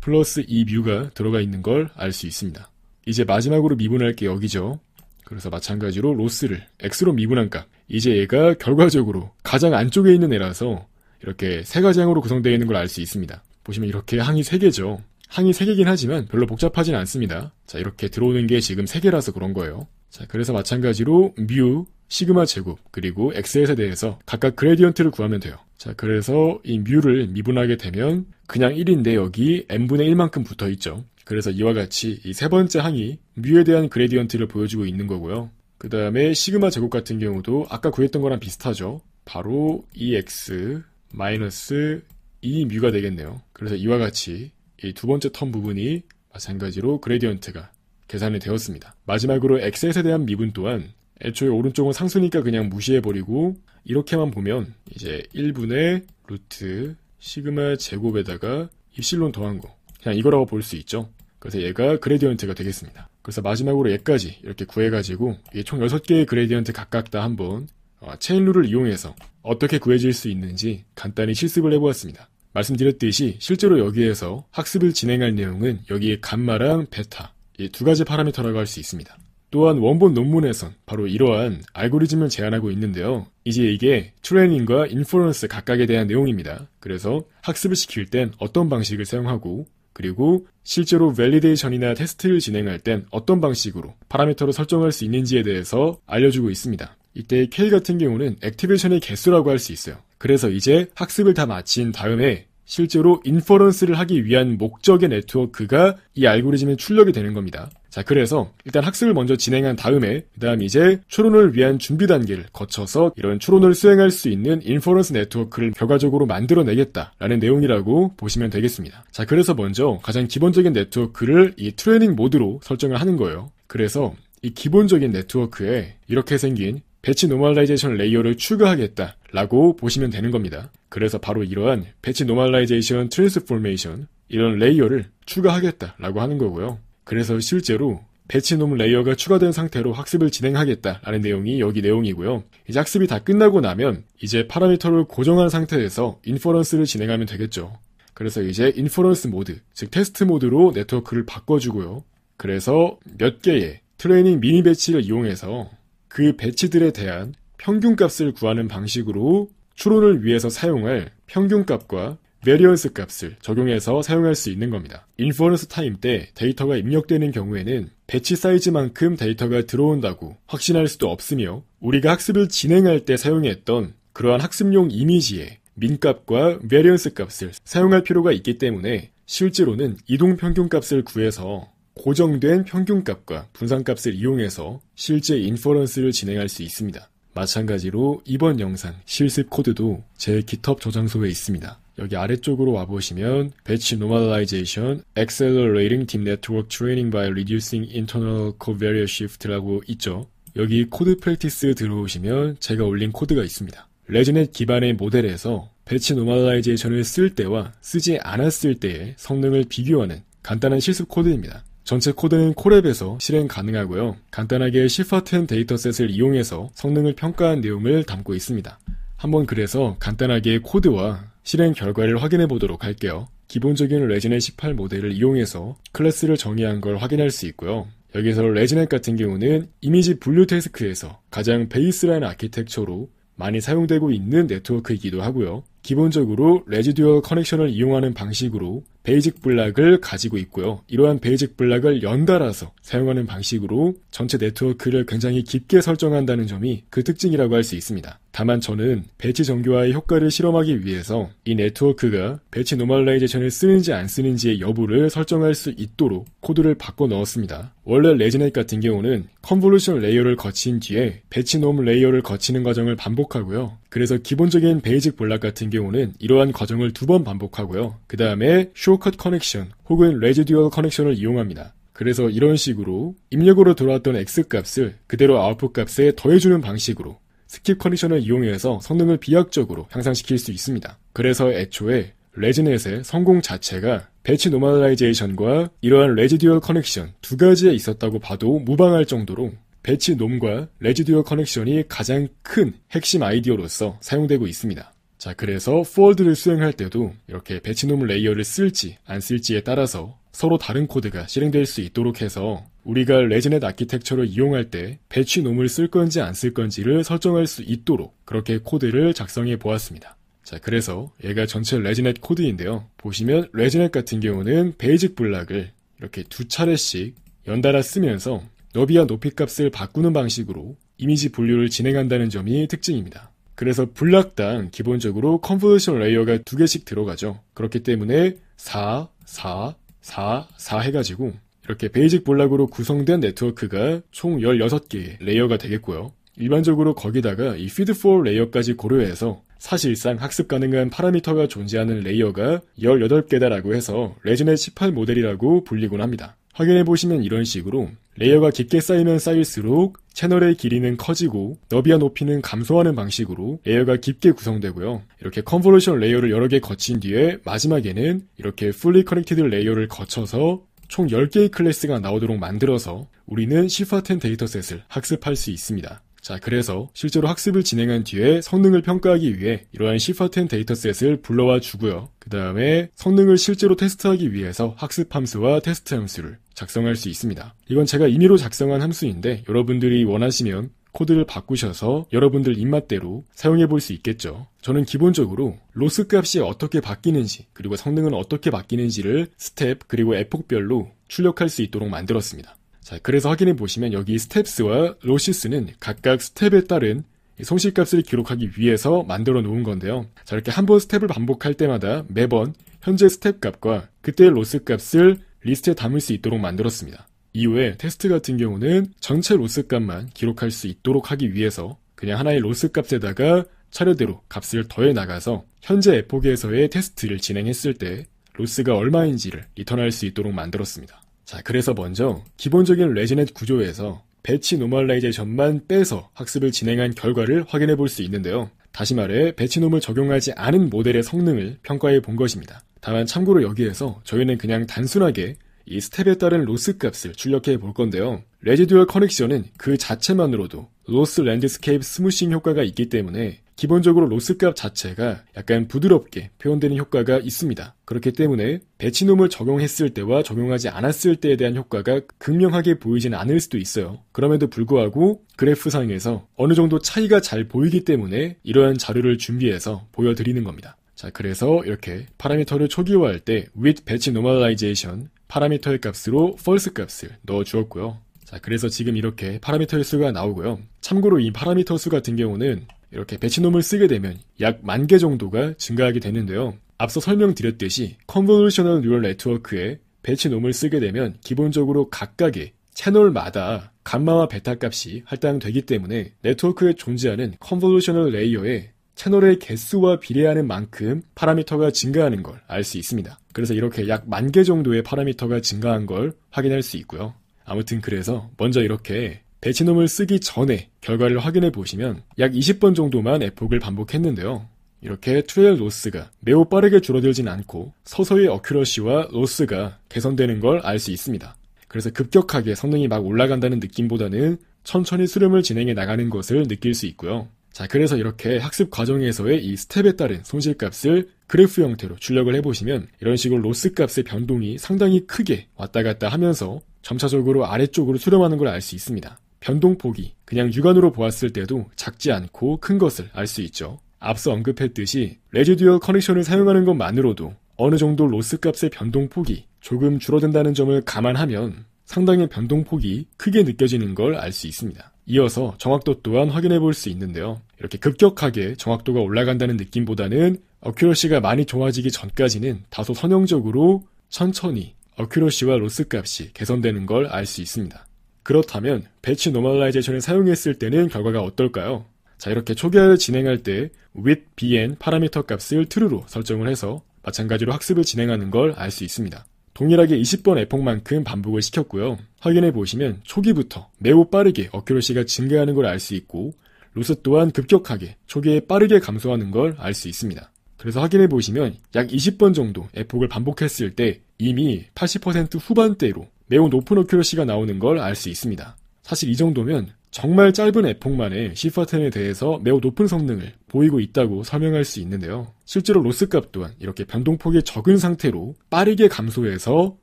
플러스 2뮤가 들어가 있는 걸 알 수 있습니다. 이제 마지막으로 미분할 게 여기죠. 그래서 마찬가지로 로스를 x로 미분한 값 이제 얘가 결과적으로 가장 안쪽에 있는 애라서 이렇게 세 가지 항으로 구성되어 있는 걸 알 수 있습니다. 보시면 이렇게 항이 세 개죠. 항이 세 개긴 하지만 별로 복잡하진 않습니다. 자, 이렇게 들어오는 게 지금 세 개라서 그런 거예요. 자, 그래서 마찬가지로 뮤, 시그마 제곱, 그리고 엑 x에 대해서 각각 그레디언트를 구하면 돼요. 자, 그래서 이 뮤를 미분하게 되면 그냥 1인데 여기 n분의 1만큼 붙어 있죠. 그래서 이와 같이 이 세 번째 항이 뮤에 대한 그레디언트를 보여주고 있는 거고요. 그 다음에 시그마 제곱 같은 경우도 아까 구했던 거랑 비슷하죠. 바로 EX 마이너스 2뮤가 e 되겠네요. 그래서 이와 같이 이 두 번째 텀 부분이 마찬가지로 그레디언트가 계산이 되었습니다. 마지막으로 x 셋에 대한 미분 또한 애초에 오른쪽은 상수니까 그냥 무시해버리고 이렇게만 보면 이제 1분의 루트 시그마 제곱에다가 입실론 더한 거 그냥 이거라고 볼 수 있죠. 그래서 얘가 그레디언트가 되겠습니다. 그래서 마지막으로 얘까지 이렇게 구해가지고 총 6개의 그레디언트 각각 다 한번 어, 체인 룰을 이용해서 어떻게 구해질 수 있는지 간단히 실습을 해보았습니다. 말씀드렸듯이 실제로 여기에서 학습을 진행할 내용은 여기에 감마랑 베타 이 두 가지 파라미터라고 할 수 있습니다. 또한 원본 논문에선 바로 이러한 알고리즘을 제안하고 있는데요. 이제 이게 트레이닝과 인포런스 각각에 대한 내용입니다. 그래서 학습을 시킬 땐 어떤 방식을 사용하고 그리고 실제로 밸리데이션이나 테스트를 진행할 땐 어떤 방식으로 파라미터로 설정할 수 있는지에 대해서 알려주고 있습니다. 이때 K 같은 경우는 액티베이션의 개수라고 할 수 있어요. 그래서 이제 학습을 다 마친 다음에 실제로 인퍼런스를 하기 위한 목적의 네트워크가 이알고리즘의 출력이 되는 겁니다. 자, 그래서 일단 학습을 먼저 진행한 다음에 그다음 이제 추론을 위한 준비 단계를 거쳐서 이런 추론을 수행할 수 있는 인퍼런스 네트워크를 결과적으로 만들어내겠다라는 내용이라고 보시면 되겠습니다. 자, 그래서 먼저 가장 기본적인 네트워크를 이 트레이닝 모드로 설정을 하는 거예요. 그래서 이 기본적인 네트워크에 이렇게 생긴 배치 노멀라이제이션 레이어를 추가하겠다 라고 보시면 되는 겁니다. 그래서 바로 이러한 배치 노멀라이제이션 트랜스포메이션 이런 레이어를 추가하겠다 라고 하는 거고요. 그래서 실제로 배치놈 레이어가 추가된 상태로 학습을 진행하겠다라는 내용이 여기 내용이고요. 이제 학습이 다 끝나고 나면 이제 파라미터를 고정한 상태에서 인퍼런스를 진행하면 되겠죠. 그래서 이제 인퍼런스 모드, 즉 테스트 모드로 네트워크를 바꿔주고요. 그래서 몇 개의 트레이닝 미니 배치를 이용해서 그 배치들에 대한 평균값을 구하는 방식으로 추론을 위해서 사용할 평균값과 variance 값을 적용해서 사용할 수 있는 겁니다. 인퍼런스 타임 때 데이터가 입력되는 경우에는 배치 사이즈만큼 데이터가 들어온다고 확신할 수도 없으며 우리가 학습을 진행할 때 사용했던 그러한 학습용 이미지의 민값과 variance 값을 사용할 필요가 있기 때문에 실제로는 이동 평균 값을 구해서 고정된 평균값과 분산값을 이용해서 실제 인퍼런스를 진행할 수 있습니다. 마찬가지로 이번 영상 실습 코드도 제 GitHub 저장소에 있습니다. 여기 아래쪽으로 와보시면 Batch Normalization Accelerating t e a m Network Training by Reducing Internal Covariance Shift라고 있죠. 여기 코드 프랙티스 들어오시면 제가 올린 코드가 있습니다. 레즈넷 기반의 모델에서 배치 노멀라이제이션을 쓸 때와 쓰지 않았을 때의 성능을 비교하는 간단한 실습 코드입니다. 전체 코드는 콜랩에서 실행 가능하고요. 간단하게 시퍼튼 데이터셋을 이용해서 성능을 평가한 내용을 담고 있습니다. 한번 그래서 간단하게 코드와 실행 결과를 확인해 보도록 할게요. 기본적인 레지넷 18 모델을 이용해서 클래스를 정의한 걸 확인할 수 있고요. 여기서 레지넷 같은 경우는 이미지 분류 테스크에서 가장 베이스라인 아키텍처로 많이 사용되고 있는 네트워크이기도 하고요. 기본적으로 레지듀얼 커넥션을 이용하는 방식으로 베이직 블락을 가지고 있고요. 이러한 베이직 블락을 연달아서 사용하는 방식으로 전체 네트워크를 굉장히 깊게 설정한다는 점이 그 특징이라고 할 수 있습니다. 다만 저는 배치 정교화의 효과를 실험하기 위해서 이 네트워크가 배치 노멀라이제이션을 쓰는지 안 쓰는지의 여부를 설정할 수 있도록 코드를 바꿔 넣었습니다. 원래 레지넷 같은 경우는 컨볼루션 레이어를 거친 뒤에 배치 노멀 레이어를 거치는 과정을 반복하고요. 그래서 기본적인 베이직 볼락 같은 경우는 이러한 과정을 두 번 반복하고요. 그 다음에 쇼컷 커넥션 혹은 레지듀얼 커넥션을 이용합니다. 그래서 이런 식으로 입력으로 들어왔던 X값을 그대로 아웃풋 값에 더해주는 방식으로 스킵 커넥션을 이용해서 성능을 비약적으로 향상시킬 수 있습니다. 그래서 애초에 레지넷의 성공 자체가 배치 노멀라이제이션과 이러한 레지듀얼 커넥션 두 가지에 있었다고 봐도 무방할 정도로 배치 놈과 레지듀얼 커넥션이 가장 큰 핵심 아이디어로서 사용되고 있습니다. 자, 그래서 포워드를 수행할 때도 이렇게 배치놈 레이어를 쓸지 안 쓸지에 따라서 서로 다른 코드가 실행될 수 있도록 해서 우리가 레지넷 아키텍처를 이용할 때 배치놈을 쓸 건지 안 쓸 건지를 설정할 수 있도록 그렇게 코드를 작성해 보았습니다. 자, 그래서 얘가 전체 레지넷 코드인데요. 보시면 레지넷 같은 경우는 베이직 블락을 이렇게 두 차례씩 연달아 쓰면서 너비와 높이값을 바꾸는 방식으로 이미지 분류를 진행한다는 점이 특징입니다. 그래서 블락당 기본적으로 컨볼루션 레이어가 두 개씩 들어가죠. 그렇기 때문에 4, 4, 4, 4 해가지고 이렇게 베이직 블락으로 구성된 네트워크가 총 16개의 레이어가 되겠고요. 일반적으로 거기다가 이 피드4 레이어까지 고려해서 사실상 학습 가능한 파라미터가 존재하는 레이어가 18개다라고 해서 레즈넷 18 모델이라고 불리곤 합니다. 확인해 보시면 이런 식으로 레이어가 깊게 쌓이면 쌓일수록 채널의 길이는 커지고 너비와 높이는 감소하는 방식으로 레이어가 깊게 구성되고요. 이렇게 컨볼루션 레이어를 여러 개 거친 뒤에 마지막에는 이렇게 풀리 커넥티드 레이어를 거쳐서 총 10개의 클래스가 나오도록 만들어서 우리는 시파10 데이터셋을 학습할 수 있습니다. 자, 그래서 실제로 학습을 진행한 뒤에 성능을 평가하기 위해 이러한 시파0 데이터셋을 불러와 주고요. 그 다음에 성능을 실제로 테스트하기 위해서 학습 함수와 테스트 함수를 작성할 수 있습니다. 이건 제가 임의로 작성한 함수인데 여러분들이 원하시면 코드를 바꾸셔서 여러분들 입맛대로 사용해 볼 수 있겠죠. 저는 기본적으로 로스 값이 어떻게 바뀌는지 그리고 성능은 어떻게 바뀌는지를 스텝 그리고 에폭별로 출력할 수 있도록 만들었습니다. 자, 그래서 확인해 보시면 여기 스텝스와 로시스는 각각 스텝에 따른 손실값을 기록하기 위해서 만들어 놓은 건데요. 자, 이렇게 한 번 스텝을 반복할 때마다 매번 현재 스텝 값과 그때의 로스 값을 리스트에 담을 수 있도록 만들었습니다. 이후에 테스트 같은 경우는 전체 로스 값만 기록할 수 있도록 하기 위해서 그냥 하나의 로스 값에다가 차례대로 값을 더해 나가서 현재 에포기에서의 테스트를 진행했을 때 로스가 얼마인지를 리턴할 수 있도록 만들었습니다. 자, 그래서 먼저 기본적인 레지넷 구조에서 배치 노멀라이제이션만 빼서 학습을 진행한 결과를 확인해 볼 수 있는데요. 다시 말해 배치 노멀 적용하지 않은 모델의 성능을 평가해 본 것입니다. 다만 참고로 여기에서 저희는 그냥 단순하게 이 스텝에 따른 로스 값을 출력해 볼 건데요. 레지듀얼 커넥션은 그 자체만으로도 로스 랜드스케이프 스무싱 효과가 있기 때문에 기본적으로 로스값 자체가 약간 부드럽게 표현되는 효과가 있습니다. 그렇기 때문에 배치놈을 적용했을 때와 적용하지 않았을 때에 대한 효과가 극명하게 보이진 않을 수도 있어요. 그럼에도 불구하고 그래프상에서 어느 정도 차이가 잘 보이기 때문에 이러한 자료를 준비해서 보여드리는 겁니다. 자, 그래서 이렇게 파라미터를 초기화할 때 with patch normalization 파라미터의 값으로 false 값을 넣어 주었고요. 자, 그래서 지금 이렇게 파라미터의 수가 나오고요. 참고로 이 파라미터 수 같은 경우는 이렇게 배치놈을 쓰게 되면 약 만 개 정도가 증가하게 되는데요. 앞서 설명드렸듯이 컨볼루셔널 뉴럴 네트워크에 배치놈을 쓰게 되면 기본적으로 각각의 채널마다 감마와 베타 값이 할당되기 때문에 네트워크에 존재하는 컨볼루셔널 레이어에 채널의 개수와 비례하는 만큼 파라미터가 증가하는 걸 알 수 있습니다. 그래서 이렇게 약 만 개 정도의 파라미터가 증가한 걸 확인할 수 있고요. 아무튼 그래서 먼저 이렇게 배치놈을 쓰기 전에 결과를 확인해 보시면 약 20번 정도만 에폭을 반복했는데요. 이렇게 트레일 로스가 매우 빠르게 줄어들진 않고 서서히 어큐러시와 로스가 개선되는 걸 알 수 있습니다. 그래서 급격하게 성능이 막 올라간다는 느낌보다는 천천히 수렴을 진행해 나가는 것을 느낄 수 있고요. 자, 그래서 이렇게 학습 과정에서의 이 스텝에 따른 손실값을 그래프 형태로 출력을 해보시면 이런 식으로 로스 값의 변동이 상당히 크게 왔다 갔다 하면서 점차적으로 아래쪽으로 수렴하는 걸 알 수 있습니다. 변동폭이 그냥 육안으로 보았을 때도 작지 않고 큰 것을 알 수 있죠. 앞서 언급했듯이 레지듀얼 커넥션을 사용하는 것만으로도 어느 정도 로스 값의 변동폭이 조금 줄어든다는 점을 감안하면 상당히 변동폭이 크게 느껴지는 걸 알 수 있습니다. 이어서 정확도 또한 확인해 볼 수 있는데요. 이렇게 급격하게 정확도가 올라간다는 느낌보다는 어큐러시가 많이 좋아지기 전까지는 다소 선형적으로 천천히 어큐러시와 로스 값이 개선되는 걸 알 수 있습니다. 그렇다면 배치 노멀라이제이션을 사용했을 때는 결과가 어떨까요? 자 이렇게 초기화를 진행할 때 with bn 파라미터 값을 true로 설정을 해서 마찬가지로 학습을 진행하는 걸 알 수 있습니다. 동일하게 20번 에폭만큼 반복을 시켰고요. 확인해 보시면 초기부터 매우 빠르게 어큐러시가 증가하는 걸 알 수 있고 로스 또한 급격하게 초기에 빠르게 감소하는 걸 알 수 있습니다. 그래서 확인해 보시면 약 20번 정도 에폭을 반복했을 때 이미 80% 후반대로 매우 높은 어큐러시가 나오는 걸 알 수 있습니다. 사실 이 정도면 정말 짧은 에폭만에 C410에 대해서 매우 높은 성능을 보이고 있다고 설명할 수 있는데요. 실제로 로스 값 또한 이렇게 변동폭이 적은 상태로 빠르게 감소해서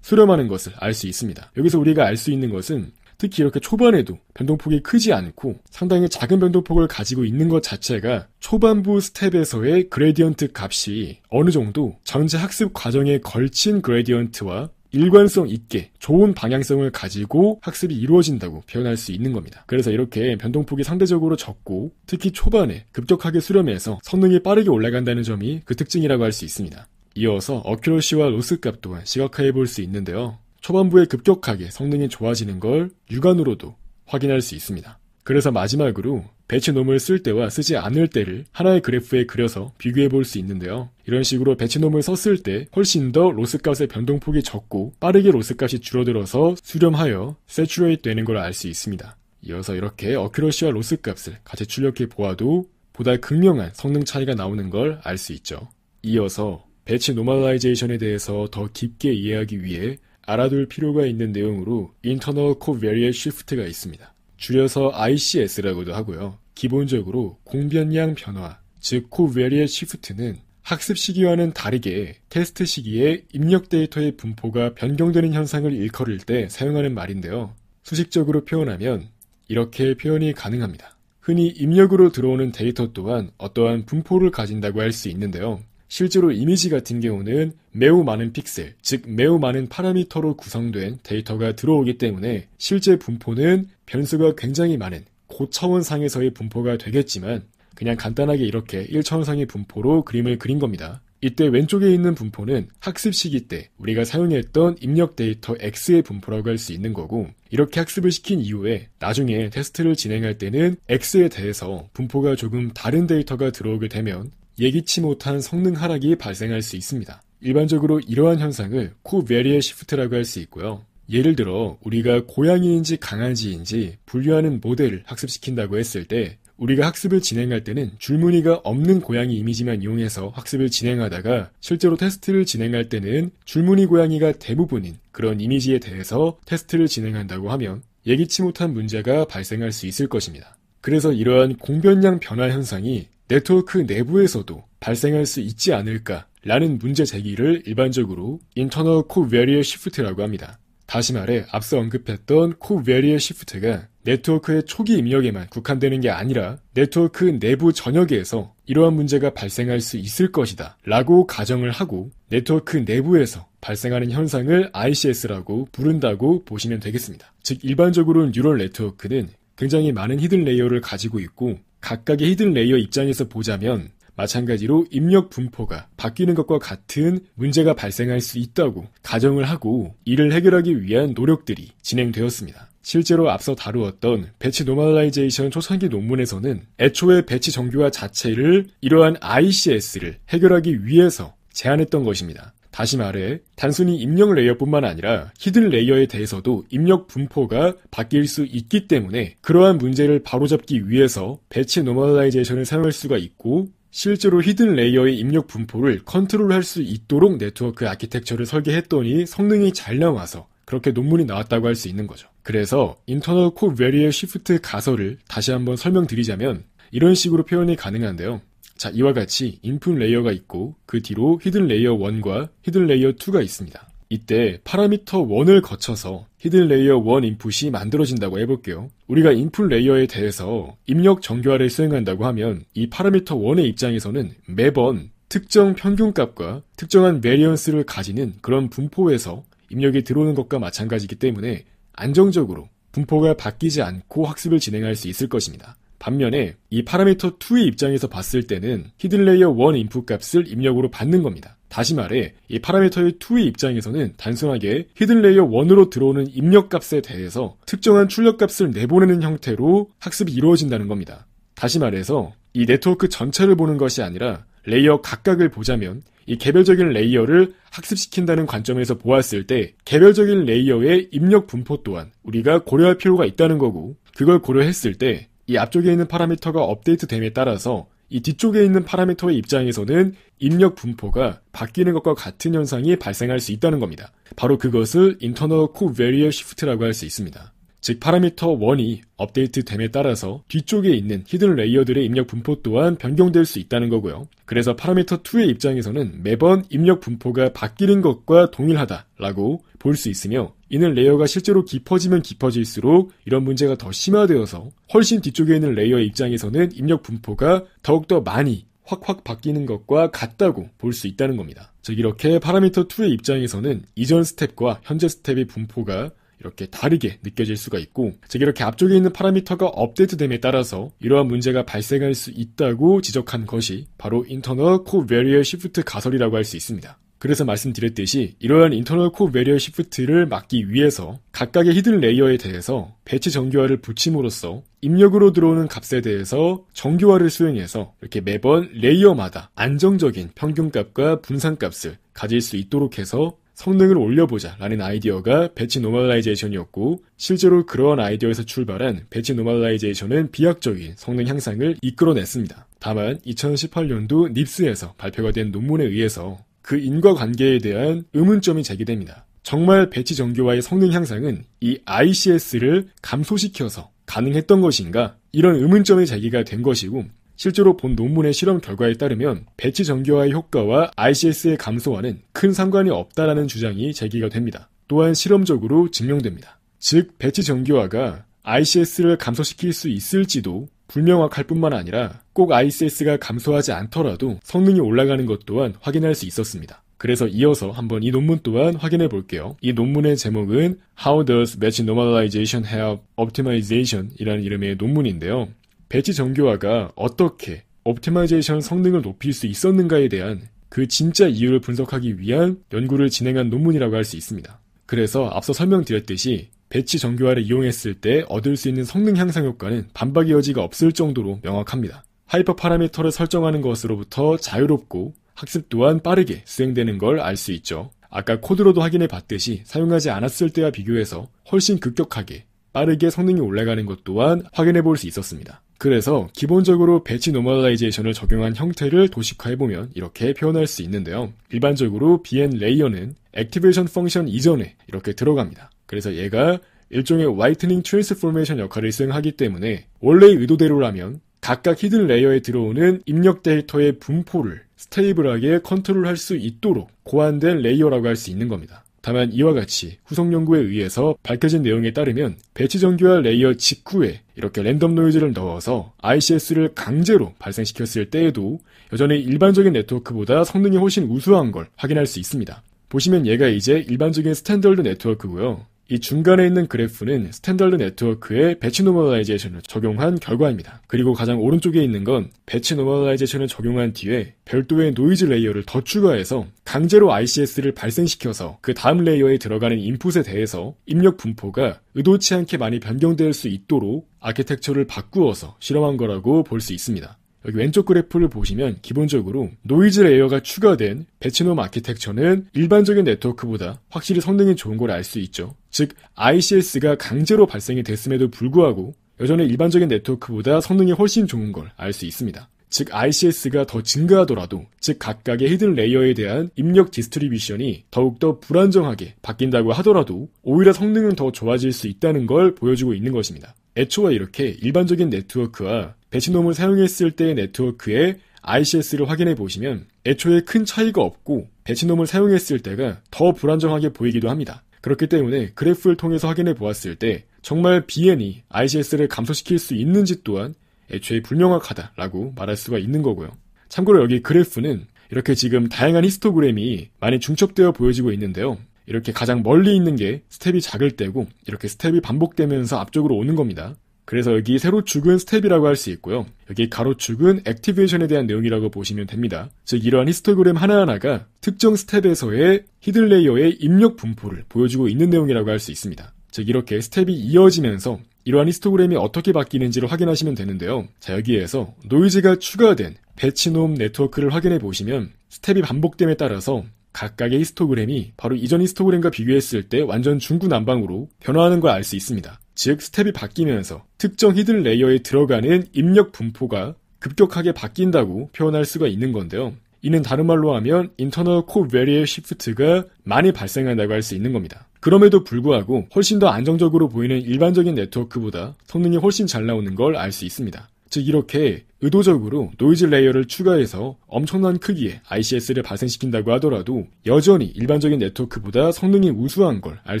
수렴하는 것을 알 수 있습니다. 여기서 우리가 알 수 있는 것은 특히 이렇게 초반에도 변동폭이 크지 않고 상당히 작은 변동폭을 가지고 있는 것 자체가 초반부 스텝에서의 그레디언트 값이 어느 정도 전체 학습 과정에 걸친 그레디언트와 일관성 있게 좋은 방향성을 가지고 학습이 이루어진다고 표현할 수 있는 겁니다. 그래서 이렇게 변동폭이 상대적으로 적고 특히 초반에 급격하게 수렴해서 성능이 빠르게 올라간다는 점이 그 특징이라고 할 수 있습니다. 이어서 어큐러시와 로스 값 또한 시각화해 볼 수 있는데요. 초반부에 급격하게 성능이 좋아지는 걸 육안으로도 확인할 수 있습니다. 그래서 마지막으로 배치놈을 쓸 때와 쓰지 않을 때를 하나의 그래프에 그려서 비교해 볼 수 있는데요. 이런 식으로 배치놈을 썼을 때 훨씬 더 로스값의 변동폭이 적고 빠르게 로스값이 줄어들어서 수렴하여 세츄레이트 되는 걸 알 수 있습니다. 이어서 이렇게 어큐러시와 로스값을 같이 출력해 보아도 보다 극명한 성능 차이가 나오는 걸 알 수 있죠. 이어서 배치 노멀라이제이션에 대해서 더 깊게 이해하기 위해 알아둘 필요가 있는 내용으로 인터널 코 베리어 시프트가 있습니다. 줄여서 ICS라고도 하고요. 기본적으로 공변량 변화, 즉 코베리의 시프트는 학습 시기와는 다르게 테스트 시기에 입력 데이터의 분포가 변경되는 현상을 일컬을 때 사용하는 말인데요. 수식적으로 표현하면 이렇게 표현이 가능합니다. 흔히 입력으로 들어오는 데이터 또한 어떠한 분포를 가진다고 할 수 있는데요. 실제로 이미지 같은 경우는 매우 많은 픽셀, 즉 매우 많은 파라미터로 구성된 데이터가 들어오기 때문에 실제 분포는 변수가 굉장히 많은 고차원상에서의 분포가 되겠지만 그냥 간단하게 이렇게 1차원상의 분포로 그림을 그린 겁니다. 이때 왼쪽에 있는 분포는 학습 시기 때 우리가 사용했던 입력 데이터 X의 분포라고 할 수 있는 거고 이렇게 학습을 시킨 이후에 나중에 테스트를 진행할 때는 X에 대해서 분포가 조금 다른 데이터가 들어오게 되면 예기치 못한 성능 하락이 발생할 수 있습니다. 일반적으로 이러한 현상을 코베리의 시프트라고 할 수 있고요. 예를 들어 우리가 고양이인지 강아지인지 분류하는 모델을 학습시킨다고 했을 때 우리가 학습을 진행할 때는 줄무늬가 없는 고양이 이미지만 이용해서 학습을 진행하다가 실제로 테스트를 진행할 때는 줄무늬 고양이가 대부분인 그런 이미지에 대해서 테스트를 진행한다고 하면 예기치 못한 문제가 발생할 수 있을 것입니다. 그래서 이러한 공변량 변화 현상이 네트워크 내부에서도 발생할 수 있지 않을까라는 문제 제기를 일반적으로 인터널 코베리어 시프트라고 합니다. 다시 말해 앞서 언급했던 코베리어 시프트가 네트워크의 초기 입력에만 국한되는 게 아니라 네트워크 내부 전역에서 이러한 문제가 발생할 수 있을 것이다 라고 가정을 하고 네트워크 내부에서 발생하는 현상을 ICS라고 부른다고 보시면 되겠습니다. 즉 일반적으로는 뉴럴 네트워크는 굉장히 많은 히든 레이어를 가지고 있고 각각의 히든 레이어 입장에서 보자면 마찬가지로 입력 분포가 바뀌는 것과 같은 문제가 발생할 수 있다고 가정을 하고 이를 해결하기 위한 노력들이 진행되었습니다. 실제로 앞서 다루었던 배치 노멀라이제이션 초창기 논문에서는 애초에 배치 정규화 자체를 이러한 ICS를 해결하기 위해서 제안했던 것입니다. 다시 말해 단순히 입력 레이어뿐만 아니라 히든 레이어에 대해서도 입력 분포가 바뀔 수 있기 때문에 그러한 문제를 바로잡기 위해서 배치 노멀라이제이션을 사용할 수가 있고 실제로 히든 레이어의 입력 분포를 컨트롤할 수 있도록 네트워크 아키텍처를 설계했더니 성능이 잘 나와서 그렇게 논문이 나왔다고 할 수 있는 거죠. 그래서 인터널 코 웨리의 시프트 가설을 다시 한번 설명드리자면 이런 식으로 표현이 가능한데요. 자, 이와 같이 인풋 레이어가 있고 그 뒤로 히든 레이어 1과 히든 레이어 2가 있습니다. 이때 파라미터 1을 거쳐서 히든 레이어 1 인풋이 만들어진다고 해볼게요. 우리가 인풋 레이어에 대해서 입력 정교화를 수행한다고 하면 이 파라미터 1의 입장에서는 매번 특정 평균값과 특정한 메리언스를 가지는 그런 분포에서 입력이 들어오는 것과 마찬가지이기 때문에 안정적으로 분포가 바뀌지 않고 학습을 진행할 수 있을 것입니다. 반면에 이 파라미터 2의 입장에서 봤을 때는 히든레이어 1 인풋 값을 입력으로 받는 겁니다. 다시 말해 이 파라미터의 2의 입장에서는 단순하게 히든레이어 1으로 들어오는 입력값에 대해서 특정한 출력값을 내보내는 형태로 학습이 이루어진다는 겁니다. 다시 말해서 이 네트워크 전체를 보는 것이 아니라 레이어 각각을 보자면 이 개별적인 레이어를 학습시킨다는 관점에서 보았을 때 개별적인 레이어의 입력 분포 또한 우리가 고려할 필요가 있다는 거고 그걸 고려했을 때이 앞쪽에 있는 파라미터가 업데이트됨에 따라서 이 뒤쪽에 있는 파라미터의 입장에서는 입력 분포가 바뀌는 것과 같은 현상이 발생할 수 있다는 겁니다. 바로 그것을 인터널 코 베리어 시프트라고 할 수 있습니다. 즉 파라미터 1이 업데이트됨에 따라서 뒤쪽에 있는 히든 레이어들의 입력 분포 또한 변경될 수 있다는 거고요. 그래서 파라미터 2의 입장에서는 매번 입력 분포가 바뀌는 것과 동일하다라고 볼 수 있으며 이는 레이어가 실제로 깊어지면 깊어질수록 이런 문제가 더 심화되어서 훨씬 뒤쪽에 있는 레이어의 입장에서는 입력 분포가 더욱더 많이 확확 바뀌는 것과 같다고 볼 수 있다는 겁니다. 즉 이렇게 파라미터 2의 입장에서는 이전 스텝과 현재 스텝의 분포가 이렇게 다르게 느껴질 수가 있고 즉 이렇게 앞쪽에 있는 파라미터가 업데이트됨에 따라서 이러한 문제가 발생할 수 있다고 지적한 것이 바로 인터널 코 베리어 시프트 가설이라고 할 수 있습니다. 그래서 말씀드렸듯이 이러한 인터널 코 베리어 시프트를 막기 위해서 각각의 히든 레이어에 대해서 배치 정규화를 붙임으로써 입력으로 들어오는 값에 대해서 정규화를 수행해서 이렇게 매번 레이어마다 안정적인 평균값과 분산값을 가질 수 있도록 해서 성능을 올려보자 라는 아이디어가 배치 노멀라이제이션이었고 실제로 그러한 아이디어에서 출발한 배치 노멀라이제이션은 비약적인 성능 향상을 이끌어냈습니다. 다만 2018년도 닙스에서 발표가 된 논문에 의해서 그 인과관계에 대한 의문점이 제기됩니다. 정말 배치 정교화의 성능 향상은 이 ICS를 감소시켜서 가능했던 것인가? 이런 의문점이 제기가 된 것이고 실제로 본 논문의 실험 결과에 따르면 배치 전교화의 효과와 ICS의 감소와는 큰 상관이 없다라는 주장이 제기가 됩니다. 또한 실험적으로 증명됩니다. 즉, 배치 전교화가 ICS를 감소시킬 수 있을지도 불명확할 뿐만 아니라 꼭 ICS가 감소하지 않더라도 성능이 올라가는 것 또한 확인할 수 있었습니다. 그래서 이어서 한번 이 논문 또한 확인해 볼게요. 이 논문의 제목은 How does match normalization help optimization 이라는 이름의 논문인데요. 배치 정교화가 어떻게 옵티마이제이션 성능을 높일 수 있었는가에 대한 그 진짜 이유를 분석하기 위한 연구를 진행한 논문이라고 할 수 있습니다. 그래서 앞서 설명드렸듯이 배치 정교화를 이용했을 때 얻을 수 있는 성능 향상 효과는 반박의 여지가 없을 정도로 명확합니다. 하이퍼 파라미터를 설정하는 것으로부터 자유롭고 학습 또한 빠르게 수행되는 걸 알 수 있죠. 아까 코드로도 확인해 봤듯이 사용하지 않았을 때와 비교해서 훨씬 급격하게 빠르게 성능이 올라가는 것 또한 확인해 볼 수 있었습니다. 그래서 기본적으로 배치 노멀라이제이션을 적용한 형태를 도식화해보면 이렇게 표현할 수 있는데요. 일반적으로 BN 레이어는 액티베이션 펑션 이전에 이렇게 들어갑니다. 그래서 얘가 일종의 와이트닝 트랜스포메이션 역할을 수행하기 때문에 원래의 의도대로라면 각각 히든 레이어에 들어오는 입력 데이터의 분포를 스테이블하게 컨트롤할 수 있도록 고안된 레이어라고 할 수 있는 겁니다. 다만 이와 같이 후속 연구에 의해서 밝혀진 내용에 따르면 배치 전교화 레이어 직후에 이렇게 랜덤 노이즈를 넣어서 ICS를 강제로 발생시켰을 때에도 여전히 일반적인 네트워크보다 성능이 훨씬 우수한 걸 확인할 수 있습니다. 보시면 얘가 이제 일반적인 스탠더드 네트워크고요. 이 중간에 있는 그래프는 스탠더드 네트워크의 배치 노멀라이제이션을 적용한 결과입니다. 그리고 가장 오른쪽에 있는 건 배치 노멀라이제이션을 적용한 뒤에 별도의 노이즈 레이어를 더 추가해서 강제로 ICS를 발생시켜서 그 다음 레이어에 들어가는 인풋에 대해서 입력 분포가 의도치 않게 많이 변경될 수 있도록 아키텍처를 바꾸어서 실험한 거라고 볼 수 있습니다. 여기 왼쪽 그래프를 보시면 기본적으로 노이즈 레이어가 추가된 베치놈 아키텍처는 일반적인 네트워크보다 확실히 성능이 좋은 걸 알 수 있죠. 즉 ICS가 강제로 발생이 됐음에도 불구하고 여전히 일반적인 네트워크보다 성능이 훨씬 좋은 걸 알 수 있습니다. 즉 ICS가 더 증가하더라도 즉 각각의 히든 레이어에 대한 입력 디스트리뷰션이 더욱더 불안정하게 바뀐다고 하더라도 오히려 성능은 더 좋아질 수 있다는 걸 보여주고 있는 것입니다. 애초에 이렇게 일반적인 네트워크와 배치놈을 사용했을 때의 네트워크의 ICS를 확인해 보시면 애초에 큰 차이가 없고 배치놈을 사용했을 때가 더 불안정하게 보이기도 합니다. 그렇기 때문에 그래프를 통해서 확인해 보았을 때 정말 BN이 ICS를 감소시킬 수 있는지 또한 애초에 불명확하다라고 말할 수가 있는 거고요. 참고로 여기 그래프는 이렇게 지금 다양한 히스토그램이 많이 중첩되어 보여지고 있는데요. 이렇게 가장 멀리 있는 게 스텝이 작을 때고 이렇게 스텝이 반복되면서 앞쪽으로 오는 겁니다. 그래서 여기 새로죽은 스텝이라고 할 수 있고요. 여기 가로죽은 액티베이션에 대한 내용이라고 보시면 됩니다. 즉 이러한 히스토그램 하나하나가 특정 스텝에서의 히들 레이어의 입력 분포를 보여주고 있는 내용이라고 할 수 있습니다. 즉 이렇게 스텝이 이어지면서 이러한 히스토그램이 어떻게 바뀌는지를 확인하시면 되는데요. 자 여기에서 노이즈가 추가된 배치놈 네트워크를 확인해 보시면 스텝이 반복됨에 따라서 각각의 히스토그램이 바로 이전 히스토그램과 비교했을 때 완전 중구난방으로 변화하는 걸 알 수 있습니다. 즉 스텝이 바뀌면서 특정 히든 레이어에 들어가는 입력 분포가 급격하게 바뀐다고 표현할 수가 있는 건데요. 이는 다른 말로 하면 인터널 코 베리어 시프트가 많이 발생한다고 할 수 있는 겁니다. 그럼에도 불구하고 훨씬 더 안정적으로 보이는 일반적인 네트워크보다 성능이 훨씬 잘 나오는 걸 알 수 있습니다. 즉 이렇게 의도적으로 노이즈 레이어를 추가해서 엄청난 크기의 ICS를 발생시킨다고 하더라도 여전히 일반적인 네트워크보다 성능이 우수한 걸 알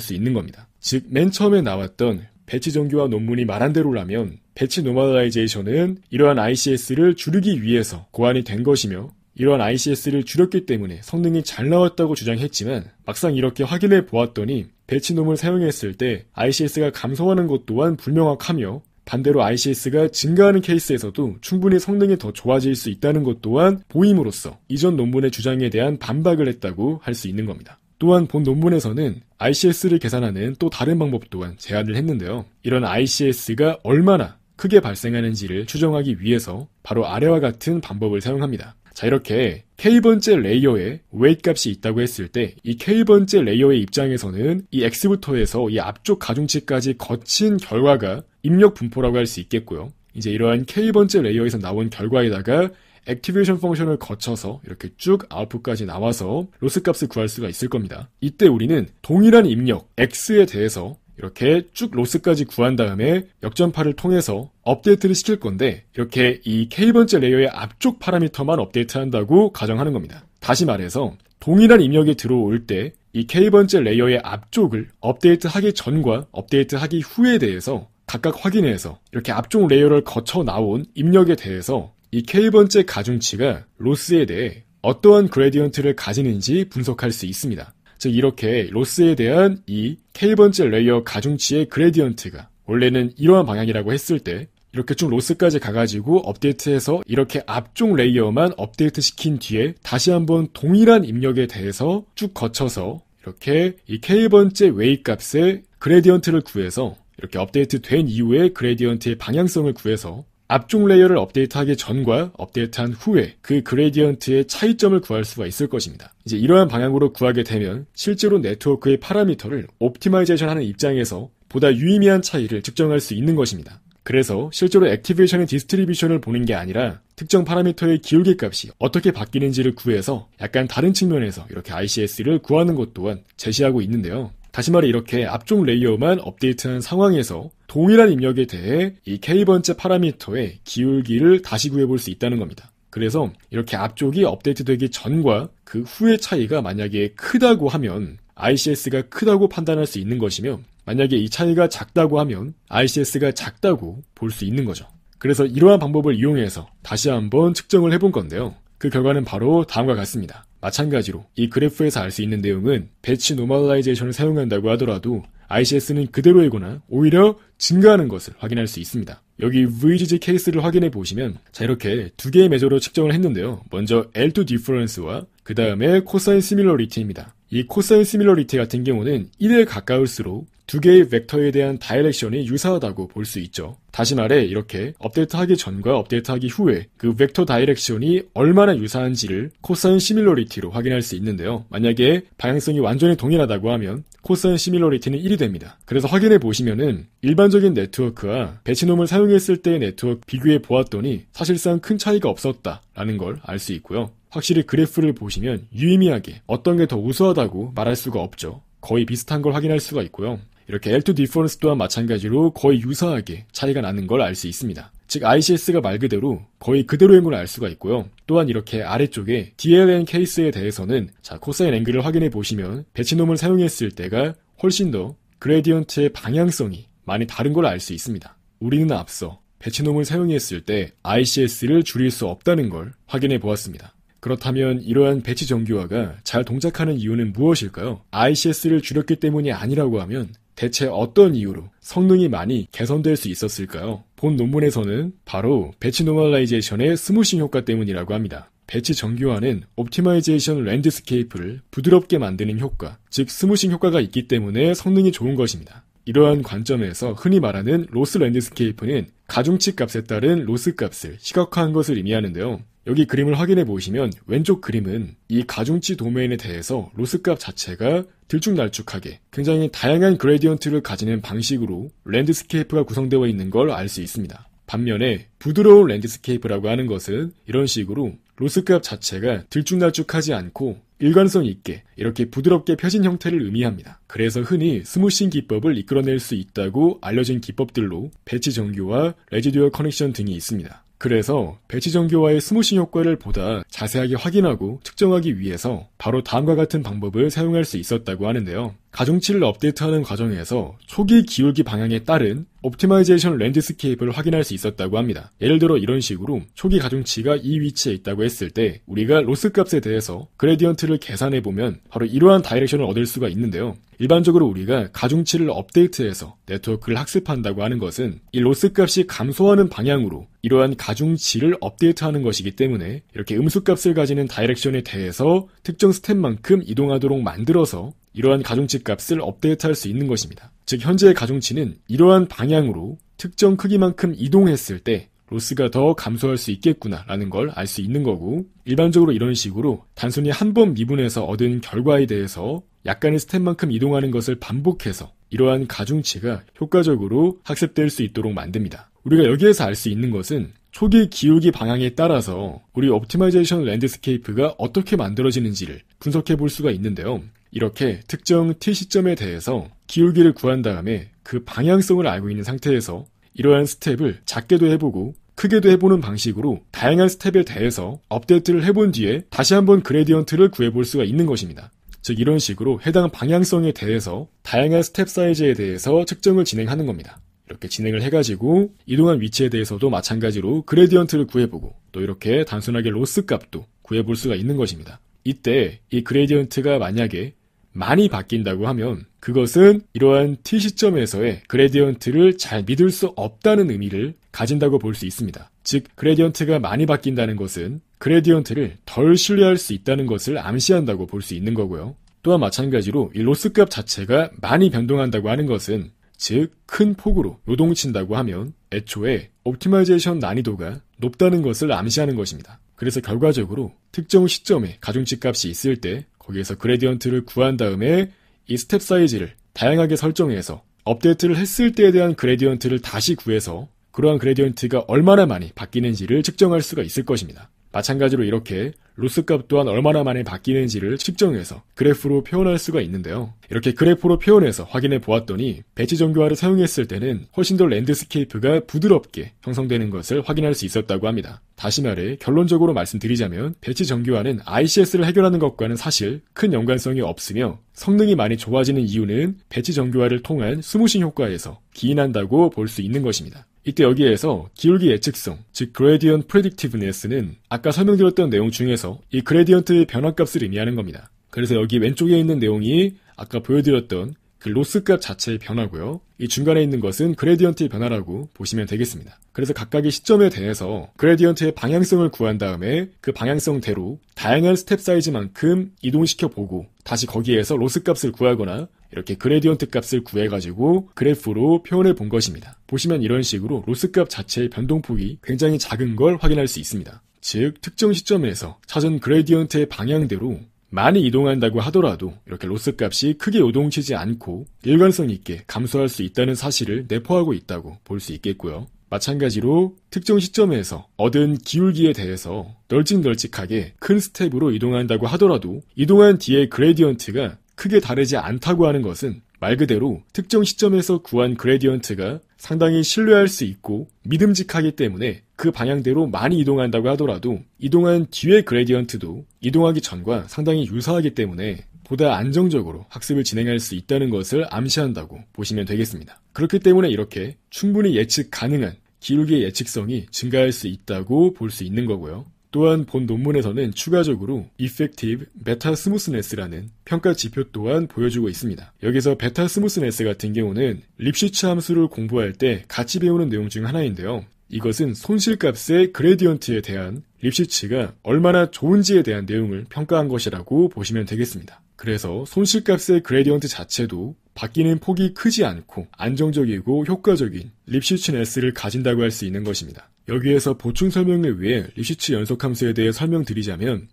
수 있는 겁니다. 즉 맨 처음에 나왔던 배치 정규화 논문이 말한 대로라면 배치 노멀라이제이션은 이러한 ICS를 줄이기 위해서 고안이 된 것이며 이러한 ICS를 줄였기 때문에 성능이 잘 나왔다고 주장했지만 막상 이렇게 확인해 보았더니 배치놈을 사용했을 때 ICS가 감소하는 것 또한 불명확하며 반대로 ICS가 증가하는 케이스에서도 충분히 성능이 더 좋아질 수 있다는 것 또한 보임으로써 이전 논문의 주장에 대한 반박을 했다고 할 수 있는 겁니다. 또한 본 논문에서는 ICS를 계산하는 또 다른 방법 또한 제안을 했는데요. 이런 ICS가 얼마나 크게 발생하는지를 추정하기 위해서 바로 아래와 같은 방법을 사용합니다. 자, 이렇게 K번째 레이어에 웨이트 값이 있다고 했을 때 이 K번째 레이어의 입장에서는 이 X부터에서 이 앞쪽 가중치까지 거친 결과가 입력 분포라고 할 수 있겠고요. 이제 이러한 K번째 레이어에서 나온 결과에다가 액티베이션 펑션을 거쳐서 이렇게 쭉 아웃풋까지 나와서 로스 값을 구할 수가 있을 겁니다. 이때 우리는 동일한 입력 x에 대해서 이렇게 쭉 로스까지 구한 다음에 역전파를 통해서 업데이트를 시킬 건데 이렇게 이 K번째 레이어의 앞쪽 파라미터만 업데이트한다고 가정하는 겁니다. 다시 말해서 동일한 입력이 들어올 때 이 K번째 레이어의 앞쪽을 업데이트하기 전과 업데이트하기 후에 대해서 각각 확인해서 이렇게 앞쪽 레이어를 거쳐 나온 입력에 대해서 이 K번째 가중치가 로스에 대해 어떠한 그레디언트를 가지는지 분석할 수 있습니다. 즉 이렇게 로스에 대한 이 K번째 레이어 가중치의 그레디언트가 원래는 이러한 방향이라고 했을 때 이렇게 쭉 로스까지 가가지고 업데이트해서 이렇게 앞쪽 레이어만 업데이트 시킨 뒤에 다시 한번 동일한 입력에 대해서 쭉 거쳐서 이렇게 이 K번째 웨이 값의 그레디언트를 구해서 이렇게 업데이트 된 이후에 그레디언트의 방향성을 구해서 앞쪽 레이어를 업데이트하기 전과 업데이트한 후에 그 그레디언트의 차이점을 구할 수가 있을 것입니다. 이제 이러한 방향으로 구하게 되면 실제로 네트워크의 파라미터를 옵티마이제이션하는 입장에서 보다 유의미한 차이를 측정할 수 있는 것입니다. 그래서 실제로 액티베이션의 디스트리뷰션을 보는 게 아니라 특정 파라미터의 기울기 값이 어떻게 바뀌는지를 구해서 약간 다른 측면에서 이렇게 ICS를 구하는 것 또한 제시하고 있는데요. 다시 말해 이렇게 앞쪽 레이어만 업데이트한 상황에서 동일한 입력에 대해 이 K번째 파라미터의 기울기를 다시 구해볼 수 있다는 겁니다. 그래서 이렇게 앞쪽이 업데이트되기 전과 그 후의 차이가 만약에 크다고 하면 ICS가 크다고 판단할 수 있는 것이며 만약에 이 차이가 작다고 하면 ICS가 작다고 볼 수 있는 거죠. 그래서 이러한 방법을 이용해서 다시 한번 측정을 해본 건데요. 그 결과는 바로 다음과 같습니다. 마찬가지로 이 그래프에서 알 수 있는 내용은 배치 노멀라이제이션을 사용한다고 하더라도 ICS는 그대로이거나 오히려 증가하는 것을 확인할 수 있습니다. 여기 VGG 케이스를 확인해 보시면 자 이렇게 두 개의 매조로 측정을 했는데요. 먼저 L2 디퍼런스와 그 다음에 코사인 시밀러리티입니다. 이 코사인 시밀러리티 같은 경우는 1에 가까울수록 두 개의 벡터에 대한 다이렉션이 유사하다고 볼 수 있죠. 다시 말해 이렇게 업데이트하기 전과 업데이트하기 후에 그 벡터 다이렉션이 얼마나 유사한지를 코사인 시밀러리티로 확인할 수 있는데요. 만약에 방향성이 완전히 동일하다고 하면 코사인 시밀러리티는 1이 됩니다. 그래서 확인해 보시면은 일반적인 네트워크와 배치놈을 사용했을 때의 네트워크 비교해 보았더니 사실상 큰 차이가 없었다라는 걸 알 수 있고요. 확실히 그래프를 보시면 유의미하게 어떤 게 더 우수하다고 말할 수가 없죠. 거의 비슷한 걸 확인할 수가 있고요. 이렇게 L2 디퍼런스 또한 마찬가지로 거의 유사하게 차이가 나는 걸 알 수 있습니다. 즉 ICS가 말 그대로 거의 그대로인 걸 알 수가 있고요. 또한 이렇게 아래쪽에 DLN 케이스에 대해서는 자 코사인 앵글을 확인해 보시면 배치놈을 사용했을 때가 훨씬 더 그레디언트의 방향성이 많이 다른 걸 알 수 있습니다. 우리는 앞서 배치놈을 사용했을 때 ICS를 줄일 수 없다는 걸 확인해 보았습니다. 그렇다면 이러한 배치 정교화가 잘 동작하는 이유는 무엇일까요? ICS를 줄였기 때문이 아니라고 하면 대체 어떤 이유로 성능이 많이 개선될 수 있었을까요? 본 논문에서는 바로 배치 노멀라이제이션의 스무싱 효과 때문이라고 합니다. 배치 정교화는 옵티마이제이션 랜드스케이프를 부드럽게 만드는 효과, 즉 스무싱 효과가 있기 때문에 성능이 좋은 것입니다. 이러한 관점에서 흔히 말하는 로스 랜드스케이프는 가중치 값에 따른 로스 값을 시각화한 것을 의미하는데요. 여기 그림을 확인해 보시면 왼쪽 그림은 이 가중치 도메인에 대해서 로스값 자체가 들쭉날쭉하게 굉장히 다양한 그레디언트를 가지는 방식으로 랜드스케이프가 구성되어 있는 걸 알 수 있습니다. 반면에 부드러운 랜드스케이프라고 하는 것은 이런 식으로 로스값 자체가 들쭉날쭉하지 않고 일관성 있게 이렇게 부드럽게 펴진 형태를 의미합니다. 그래서 흔히 스무싱 기법을 이끌어낼 수 있다고 알려진 기법들로 배치 정교와 레지듀얼 커넥션 등이 있습니다. 그래서 배치 전교와의 스무싱 효과를 보다 자세하게 확인하고 측정하기 위해서 바로 다음과 같은 방법을 사용할 수 있었다고 하는데요. 가중치를 업데이트하는 과정에서 초기 기울기 방향에 따른 옵티마이제이션 랜드스케이프를 확인할 수 있었다고 합니다. 예를 들어 이런 식으로 초기 가중치가 이 위치에 있다고 했을 때 우리가 로스 값에 대해서 그레디언트를 계산해 보면 바로 이러한 다이렉션을 얻을 수가 있는데요. 일반적으로 우리가 가중치를 업데이트해서 네트워크를 학습한다고 하는 것은 이 로스 값이 감소하는 방향으로 이러한 가중치를 업데이트하는 것이기 때문에 이렇게 음수 값을 가지는 다이렉션에 대해서 특정 스텝만큼 이동하도록 만들어서 이러한 가중치 값을 업데이트할 수 있는 것입니다. 즉 현재의 가중치는 이러한 방향으로 특정 크기만큼 이동했을 때 로스가 더 감소할 수 있겠구나라는 걸 알 수 있는 거고 일반적으로 이런 식으로 단순히 한 번 미분해서 얻은 결과에 대해서 약간의 스텝만큼 이동하는 것을 반복해서 이러한 가중치가 효과적으로 학습될 수 있도록 만듭니다. 우리가 여기에서 알 수 있는 것은 초기 기울기 방향에 따라서 우리 옵티마이제이션 랜드스케이프가 어떻게 만들어지는지를 분석해 볼 수가 있는데요. 이렇게 특정 t 시점에 대해서 기울기를 구한 다음에 그 방향성을 알고 있는 상태에서 이러한 스텝을 작게도 해보고 크게도 해보는 방식으로 다양한 스텝에 대해서 업데이트를 해본 뒤에 다시 한번 그레디언트를 구해볼 수가 있는 것입니다. 즉 이런 식으로 해당 방향성에 대해서 다양한 스텝 사이즈에 대해서 측정을 진행하는 겁니다. 이렇게 진행을 해가지고 이동한 위치에 대해서도 마찬가지로 그레디언트를 구해보고 또 이렇게 단순하게 로스 값도 구해볼 수가 있는 것입니다. 이때 이 그레디언트가 만약에 많이 바뀐다고 하면 그것은 이러한 t 시점에서의 그레디언트를 잘 믿을 수 없다는 의미를 가진다고 볼 수 있습니다. 즉 그레디언트가 많이 바뀐다는 것은 그레디언트를 덜 신뢰할 수 있다는 것을 암시한다고 볼 수 있는 거고요. 또한 마찬가지로 이 로스값 자체가 많이 변동한다고 하는 것은 즉 큰 폭으로 요동친다고 하면 애초에 옵티마이제이션 난이도가 높다는 것을 암시하는 것입니다. 그래서 결과적으로 특정 시점에 가중치 값이 있을 때 거기에서 그레디언트를 구한 다음에 이 스텝 사이즈를 다양하게 설정해서 업데이트를 했을 때에 대한 그레디언트를 다시 구해서 그러한 그레디언트가 얼마나 많이 바뀌는지를 측정할 수가 있을 것입니다. 마찬가지로 이렇게 로스 값 또한 얼마나 많이 바뀌는지를 측정해서 그래프로 표현할 수가 있는데요. 이렇게 그래프로 표현해서 확인해 보았더니 배치 정교화를 사용했을 때는 훨씬 더 랜드스케이프가 부드럽게 형성되는 것을 확인할 수 있었다고 합니다. 다시 말해 결론적으로 말씀드리자면 배치 정교화는 ICS를 해결하는 것과는 사실 큰 연관성이 없으며 성능이 많이 좋아지는 이유는 배치 정교화를 통한 스무싱 효과에서 기인한다고 볼 수 있는 것입니다. 이때 여기에서 기울기 예측성, 즉 gradient predictiveness는 아까 설명드렸던 내용 중에서 이 gradient의 변화값을 의미하는 겁니다. 그래서 여기 왼쪽에 있는 내용이 아까 보여드렸던 그 로스값 자체의 변화고요. 이 중간에 있는 것은 그레디언트의 변화라고 보시면 되겠습니다. 그래서 각각의 시점에 대해서 그레디언트의 방향성을 구한 다음에 그 방향성대로 다양한 스텝 사이즈만큼 이동시켜 보고 다시 거기에서 로스값을 구하거나 이렇게 그레디언트 값을 구해가지고 그래프로 표현해 본 것입니다. 보시면 이런 식으로 로스값 자체의 변동폭이 굉장히 작은 걸 확인할 수 있습니다. 즉 특정 시점에서 찾은 그레디언트의 방향대로 많이 이동한다고 하더라도 이렇게 로스 값이 크게 요동치지 않고 일관성 있게 감소할 수 있다는 사실을 내포하고 있다고 볼 수 있겠고요. 마찬가지로 특정 시점에서 얻은 기울기에 대해서 널찍널찍하게 큰 스텝으로 이동한다고 하더라도 이동한 뒤의 그레디언트가 크게 다르지 않다고 하는 것은 말 그대로 특정 시점에서 구한 그레디언트가 상당히 신뢰할 수 있고 믿음직하기 때문에 그 방향대로 많이 이동한다고 하더라도 이동한 뒤의 그레디언트도 이동하기 전과 상당히 유사하기 때문에 보다 안정적으로 학습을 진행할 수 있다는 것을 암시한다고 보시면 되겠습니다. 그렇기 때문에 이렇게 충분히 예측 가능한 기울기의 예측성이 증가할 수 있다고 볼 수 있는 거고요. 또한 본 논문에서는 추가적으로 Effective Beta Smoothness라는 평가 지표 또한 보여주고 있습니다. 여기서 베타 스무스네스 같은 경우는 립시츠 함수를 공부할 때 같이 배우는 내용 중 하나인데요. 이것은 손실값의 그레디언트에 대한 립시츠가 얼마나 좋은지에 대한 내용을 평가한 것이라고 보시면 되겠습니다. 그래서 손실값의 그레디언트 자체도 바뀌는 폭이 크지 않고 안정적이고 효과적인 립시츠 S를 가진다고 할 수 있는 것입니다. 여기에서 보충 설명을 위해 립시츠 연속 함수에 대해 설명드리자면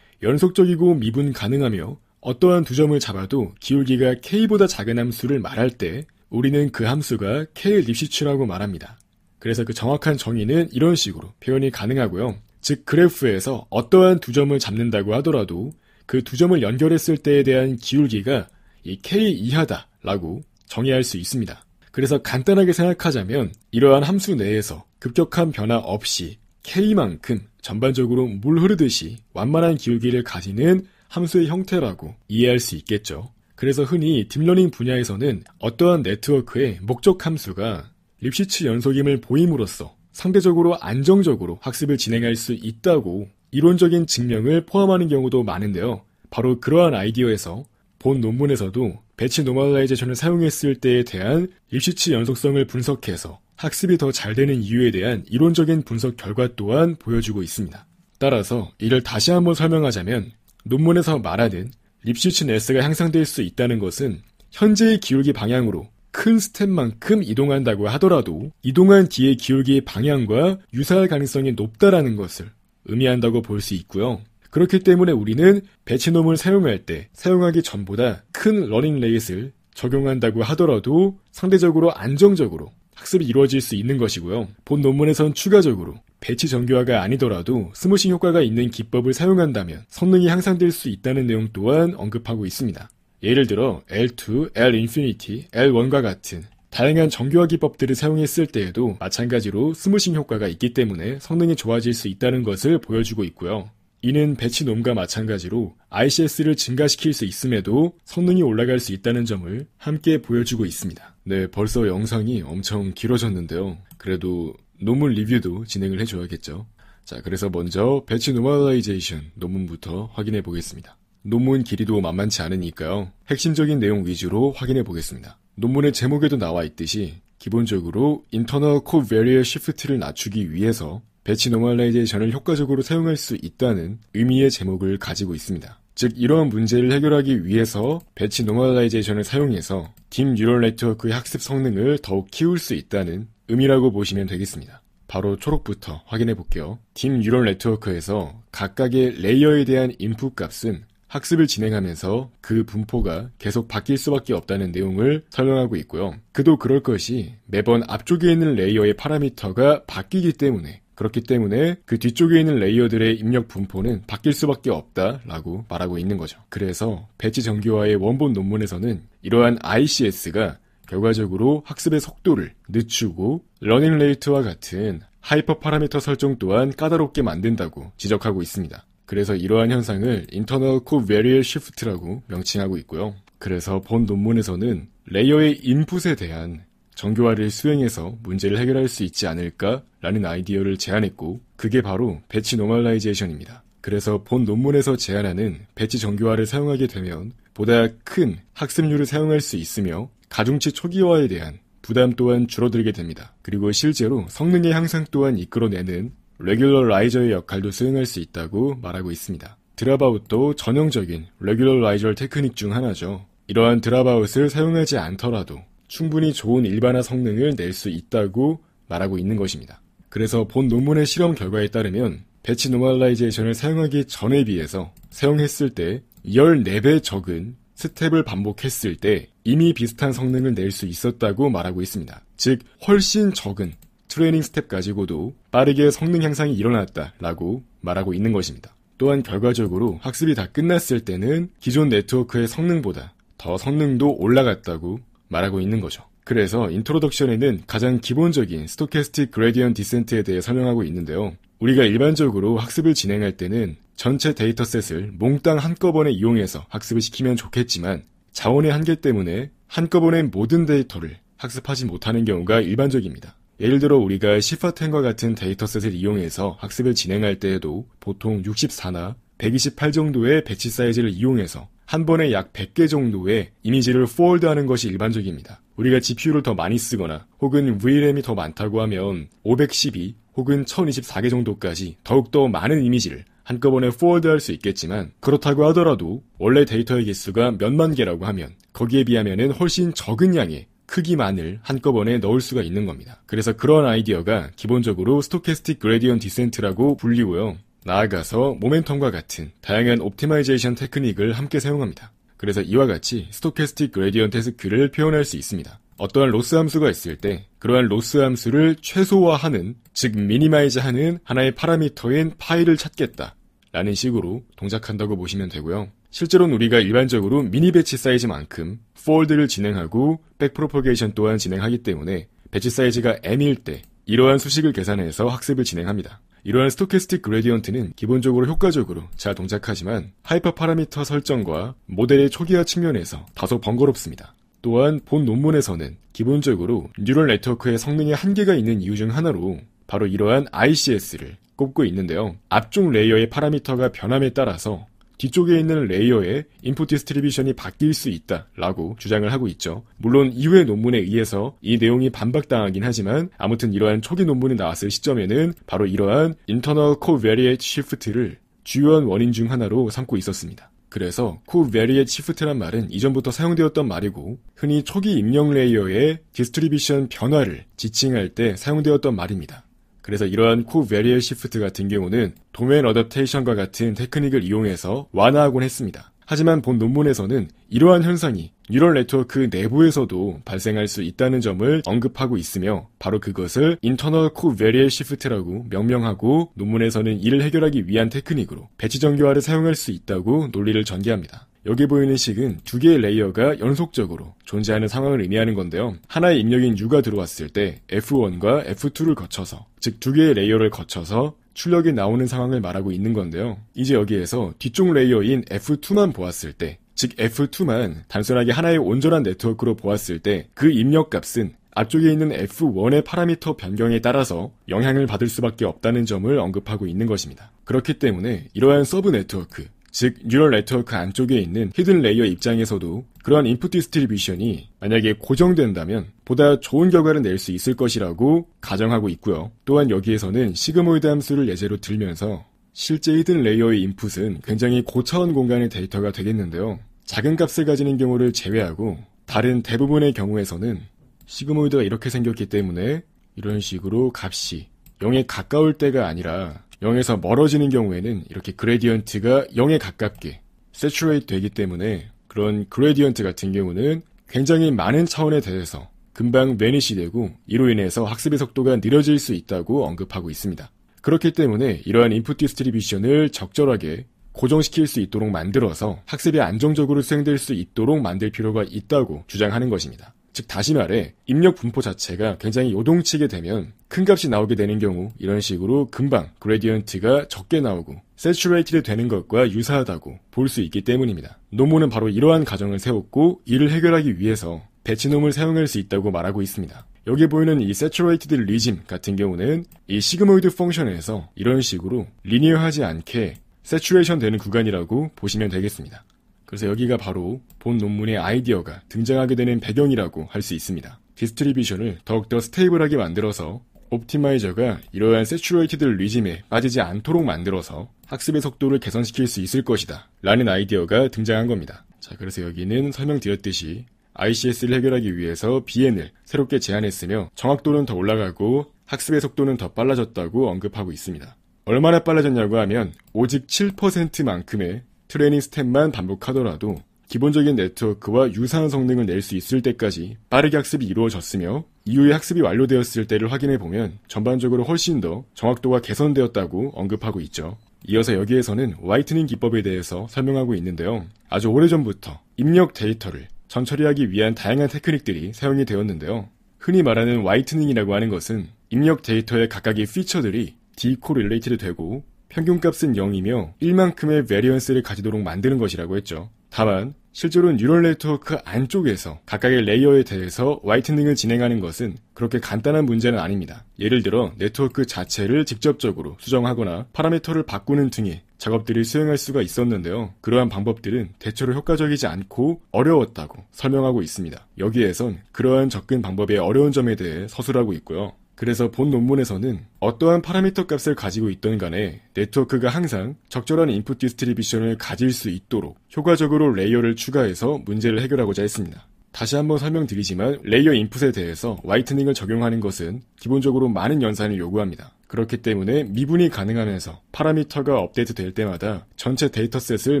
연속적이고 미분 가능하며 어떠한 두 점을 잡아도 기울기가 k보다 작은 함수를 말할 때 우리는 그 함수가 k 립시츠라고 말합니다. 그래서 그 정확한 정의는 이런 식으로 표현이 가능하고요. 즉 그래프에서 어떠한 두 점을 잡는다고 하더라도 그두 점을 연결했을 때에 대한 기울기가 이 k 이하다라고 정의할 수 있습니다. 그래서 간단하게 생각하자면 이러한 함수 내에서 급격한 변화 없이 k만큼 전반적으로 물 흐르듯이 완만한 기울기를 가지는 함수의 형태라고 이해할 수 있겠죠. 그래서 흔히 딥러닝 분야에서는 어떠한 네트워크의 목적 함수가 립시츠 연속임을 보임으로써 상대적으로 안정적으로 학습을 진행할 수 있다고 이론적인 증명을 포함하는 경우도 많은데요. 바로 그러한 아이디어에서 본 논문에서도 배치 노멀라이제이션을 사용했을 때에 대한 일시치 연속성을 분석해서 학습이 더 잘 되는 이유에 대한 이론적인 분석 결과 또한 보여주고 있습니다. 따라서 이를 다시 한번 설명하자면 논문에서 말하는 립시친 S가 향상될 수 있다는 것은 현재의 기울기 방향으로 큰 스텝만큼 이동한다고 하더라도 이동한 뒤의 기울기의 방향과 유사할 가능성이 높다라는 것을 의미한다고 볼 수 있고요. 그렇기 때문에 우리는 배치놈을 사용할 때 사용하기 전보다 큰 러닝 레이스를 적용한다고 하더라도 상대적으로 안정적으로 학습이 이루어질 수 있는 것이고요. 본 논문에선 추가적으로 배치 정교화가 아니더라도 스무싱 효과가 있는 기법을 사용한다면 성능이 향상될 수 있다는 내용 또한 언급하고 있습니다. 예를 들어 L2, L 인피니티, L1과 같은 다양한 정교화 기법들을 사용했을 때에도 마찬가지로 스무싱 효과가 있기 때문에 성능이 좋아질 수 있다는 것을 보여주고 있고요. 이는 배치놈과 마찬가지로 ICS를 증가시킬 수 있음에도 성능이 올라갈 수 있다는 점을 함께 보여주고 있습니다. 네, 벌써 영상이 엄청 길어졌는데요. 그래도 논문 리뷰도 진행을 해줘야겠죠. 자, 그래서 먼저 배치 노멀라이제이션 논문부터 확인해 보겠습니다. 논문 길이도 만만치 않으니까요. 핵심적인 내용 위주로 확인해 보겠습니다. 논문의 제목에도 나와 있듯이 기본적으로 인터널 코베리어 시프트를 낮추기 위해서 배치 노멀라이제이션을 효과적으로 사용할 수 있다는 의미의 제목을 가지고 있습니다. 즉 이러한 문제를 해결하기 위해서 배치 노멀라이제이션을 사용해서 딥 뉴럴 네트워크의 학습 성능을 더욱 키울 수 있다는 의미라고 보시면 되겠습니다. 바로 초록부터 확인해 볼게요. 딥 뉴럴 네트워크에서 각각의 레이어에 대한 인풋 값은 학습을 진행하면서 그 분포가 계속 바뀔 수밖에 없다는 내용을 설명하고 있고요. 그도 그럴 것이 매번 앞쪽에 있는 레이어의 파라미터가 바뀌기 때문에 그렇기 때문에 그 뒤쪽에 있는 레이어들의 입력 분포는 바뀔 수밖에 없다라고 말하고 있는 거죠. 그래서 배치 정교화의 원본 논문에서는 이러한 ICS가 결과적으로 학습의 속도를 늦추고 러닝 레이트와 같은 하이퍼 파라미터 설정 또한 까다롭게 만든다고 지적하고 있습니다. 그래서 이러한 현상을 인터 t 코 r 리 a 시프트라고 명칭하고 있고요. 그래서 본 논문에서는 레이어의 인풋에 대한 정교화를 수행해서 문제를 해결할 수 있지 않을까라는 아이디어를 제안했고 그게 바로 배치 노멀라이제이션입니다. 그래서 본 논문에서 제안하는 배치 정교화를 사용하게 되면 보다 큰 학습률을 사용할 수 있으며 가중치 초기화에 대한 부담 또한 줄어들게 됩니다. 그리고 실제로 성능의 향상 또한 이끌어내는 레귤러 라이저의 역할도 수행할 수 있다고 말하고 있습니다. 드랍아웃도 전형적인 레귤러 라이저 테크닉 중 하나죠. 이러한 드랍아웃을 사용하지 않더라도 충분히 좋은 일반화 성능을 낼 수 있다고 말하고 있는 것입니다. 그래서 본 논문의 실험 결과에 따르면 배치 노멀라이제이션을 사용하기 전에 비해서 사용했을 때 14배 적은 스텝을 반복했을 때 이미 비슷한 성능을 낼 수 있었다고 말하고 있습니다. 즉, 훨씬 적은 트레이닝 스텝 가지고도 빠르게 성능 향상이 일어났다라고 말하고 있는 것입니다. 또한 결과적으로 학습이 다 끝났을 때는 기존 네트워크의 성능보다 더 성능도 올라갔다고 말하고 있는 거죠. 그래서 인트로덕션에는 가장 기본적인 스토캐스틱 그레디언 디센트에 대해 설명하고 있는데요. 우리가 일반적으로 학습을 진행할 때는 전체 데이터셋을 몽땅 한꺼번에 이용해서 학습을 시키면 좋겠지만 자원의 한계 때문에 한꺼번에 모든 데이터를 학습하지 못하는 경우가 일반적입니다. 예를 들어 우리가 시파텐과 같은 데이터셋을 이용해서 학습을 진행할 때에도 보통 64나 128 정도의 배치 사이즈를 이용해서 한 번에 약 100개 정도의 이미지를 포월드하는 것이 일반적입니다. 우리가 GPU를 더 많이 쓰거나 혹은 VRAM이 더 많다고 하면 512 혹은 1024개 정도까지 더욱더 많은 이미지를 한꺼번에 포워드할 수 있겠지만 그렇다고 하더라도 원래 데이터의 개수가 몇만 개라고 하면 거기에 비하면 훨씬 적은 양의 크기만을 한꺼번에 넣을 수가 있는 겁니다. 그래서 그런 아이디어가 기본적으로 스토캐스틱 그레디언 디센트라고 불리고요. 나아가서 모멘텀과 같은 다양한 옵티마이제이션 테크닉을 함께 사용합니다. 그래서 이와 같이 스토캐스틱 그레디언 테스크를 표현할 수 있습니다. 어떠한 로스 함수가 있을 때 그러한 로스 함수를 최소화하는 즉 미니마이즈하는 하나의 파라미터인 파이를 찾겠다 라는 식으로 동작한다고 보시면 되고요. 실제로는 우리가 일반적으로 미니 배치 사이즈만큼 폴드를 진행하고 백프로포게이션 또한 진행하기 때문에 배치 사이즈가 m일 때 이러한 수식을 계산해서 학습을 진행합니다. 이러한 스토캐스틱 그레디언트는 기본적으로 효과적으로 잘 동작하지만 하이퍼 파라미터 설정과 모델의 초기화 측면에서 다소 번거롭습니다. 또한 본 논문에서는 기본적으로 뉴럴 네트워크의 성능에 한계가 있는 이유 중 하나로 바로 이러한 ICS를 꼽고 있는데요. 앞쪽 레이어의 파라미터가 변함에 따라서 뒤쪽에 있는 레이어에 인풋 디스트리뷰션이 바뀔 수 있다라고 주장을 하고 있죠. 물론 이외 논문에 의해서 이 내용이 반박당하긴 하지만 아무튼 이러한 초기 논문이 나왔을 시점에는 바로 이러한 인터 t 코베리 a l c o v a 를 주요한 원인 중 하나로 삼고 있었습니다. 그래서 코베리의 치프트란 말은 이전부터 사용되었던 말이고 흔히 초기 입력 레이어의 디스트리뷰션 변화를 지칭할 때 사용되었던 말입니다. 그래서 이러한 코베리얼 시프트 같은 경우는 도메인 어댑테이션과 같은 테크닉을 이용해서 완화하곤 했습니다. 하지만 본 논문에서는 이러한 현상이 뉴럴 네트워크 내부에서도 발생할 수 있다는 점을 언급하고 있으며 바로 그것을 인터널 코베리얼 시프트라고 명명하고 논문에서는 이를 해결하기 위한 테크닉으로 배치 정교화를 사용할 수 있다고 논리를 전개합니다. 여기 보이는 식은 두 개의 레이어가 연속적으로 존재하는 상황을 의미하는 건데요. 하나의 입력인 u가 들어왔을 때 f1과 f2를 거쳐서 즉 두 개의 레이어를 거쳐서 출력이 나오는 상황을 말하고 있는 건데요. 이제 여기에서 뒤쪽 레이어인 f2만 보았을 때즉 f2만 단순하게 하나의 온전한 네트워크로 보았을 때 그 입력 값은 앞쪽에 있는 F1의 파라미터 변경에 따라서 영향을 받을 수밖에 없다는 점을 언급하고 있는 것입니다. 그렇기 때문에 이러한 서브 네트워크, 즉 뉴럴 네트워크 안쪽에 있는 히든 레이어 입장에서도 그런 인풋 디스트리뷰션이 만약에 고정된다면 보다 좋은 결과를 낼 수 있을 것이라고 가정하고 있고요. 또한 여기에서는 시그모이드 함수를 예제로 들면서 실제 히든 레이어의 인풋은 굉장히 고차원 공간의 데이터가 되겠는데요. 작은 값을 가지는 경우를 제외하고 다른 대부분의 경우에서는 시그모이드가 이렇게 생겼기 때문에 이런 식으로 값이 0에 가까울 때가 아니라 0에서 멀어지는 경우에는 이렇게 그레디언트가 0에 가깝게 세츄레이트 되기 때문에 그런 그레디언트 같은 경우는 굉장히 많은 차원에 대해서 금방 매니시 되고 이로 인해서 학습의 속도가 느려질 수 있다고 언급하고 있습니다. 그렇기 때문에 이러한 인풋 디스트리뷰션을 적절하게 고정시킬 수 있도록 만들어서 학습이 안정적으로 수행될 수 있도록 만들 필요가 있다고 주장하는 것입니다. 즉 다시 말해 입력 분포 자체가 굉장히 요동치게 되면 큰 값이 나오게 되는 경우 이런 식으로 금방 그레디언트가 적게 나오고 세츄레이티드 되는 것과 유사하다고 볼 수 있기 때문입니다. 노모는 바로 이러한 가정을 세웠고 이를 해결하기 위해서 배치놈을 사용할 수 있다고 말하고 있습니다. 여기 보이는 이 세츄레이티드 리짐 같은 경우는 이 시그모이드 펑션에서 이런 식으로 리니어하지 않게 세츄레이션 되는 구간이라고 보시면 되겠습니다. 그래서 여기가 바로 본 논문의 아이디어가 등장하게 되는 배경이라고 할 수 있습니다. 디스트리뷰션을 더욱더 스테이블하게 만들어서 옵티마이저가 이러한 세츄레이티드 리즘에 빠지지 않도록 만들어서 학습의 속도를 개선시킬 수 있을 것이다. 라는 아이디어가 등장한 겁니다. 자, 그래서 여기는 설명드렸듯이 ICS를 해결하기 위해서 BN을 새롭게 제안했으며 정확도는 더 올라가고 학습의 속도는 더 빨라졌다고 언급하고 있습니다. 얼마나 빨라졌냐고 하면 오직 7%만큼의 트레이닝 스텝만 반복하더라도 기본적인 네트워크와 유사한 성능을 낼 수 있을 때까지 빠르게 학습이 이루어졌으며 이후에 학습이 완료되었을 때를 확인해 보면 전반적으로 훨씬 더 정확도가 개선되었다고 언급하고 있죠. 이어서 여기에서는 와이트닝 기법에 대해서 설명하고 있는데요. 아주 오래전부터 입력 데이터를 전처리하기 위한 다양한 테크닉들이 사용이 되었는데요. 흔히 말하는 와이트닝이라고 하는 것은 입력 데이터의 각각의 피처들이 디코릴레이트드 되고 평균값은 0이며 1만큼의 variance를 가지도록 만드는 것이라고 했죠. 다만 실제로 는 뉴럴 네트워크 안쪽에서 각각의 레이어에 대해서 와이트닝을 진행하는 것은 그렇게 간단한 문제는 아닙니다. 예를 들어 네트워크 자체를 직접적으로 수정하거나 파라미터를 바꾸는 등의 작업들을 수행할 수가 있었는데요. 그러한 방법들은 대체로 효과적이지 않고 어려웠다고 설명하고 있습니다. 여기에선 그러한 접근 방법의 어려운 점에 대해 서술하고 있고요. 그래서 본 논문에서는 어떠한 파라미터 값을 가지고 있던 간에 네트워크가 항상 적절한 인풋 디스트리뷰션을 가질 수 있도록 효과적으로 레이어를 추가해서 문제를 해결하고자 했습니다. 다시 한번 설명드리지만 레이어 인풋에 대해서 와이트닝을 적용하는 것은 기본적으로 많은 연산을 요구합니다. 그렇기 때문에 미분이 가능하면서 파라미터가 업데이트 될 때마다 전체 데이터셋을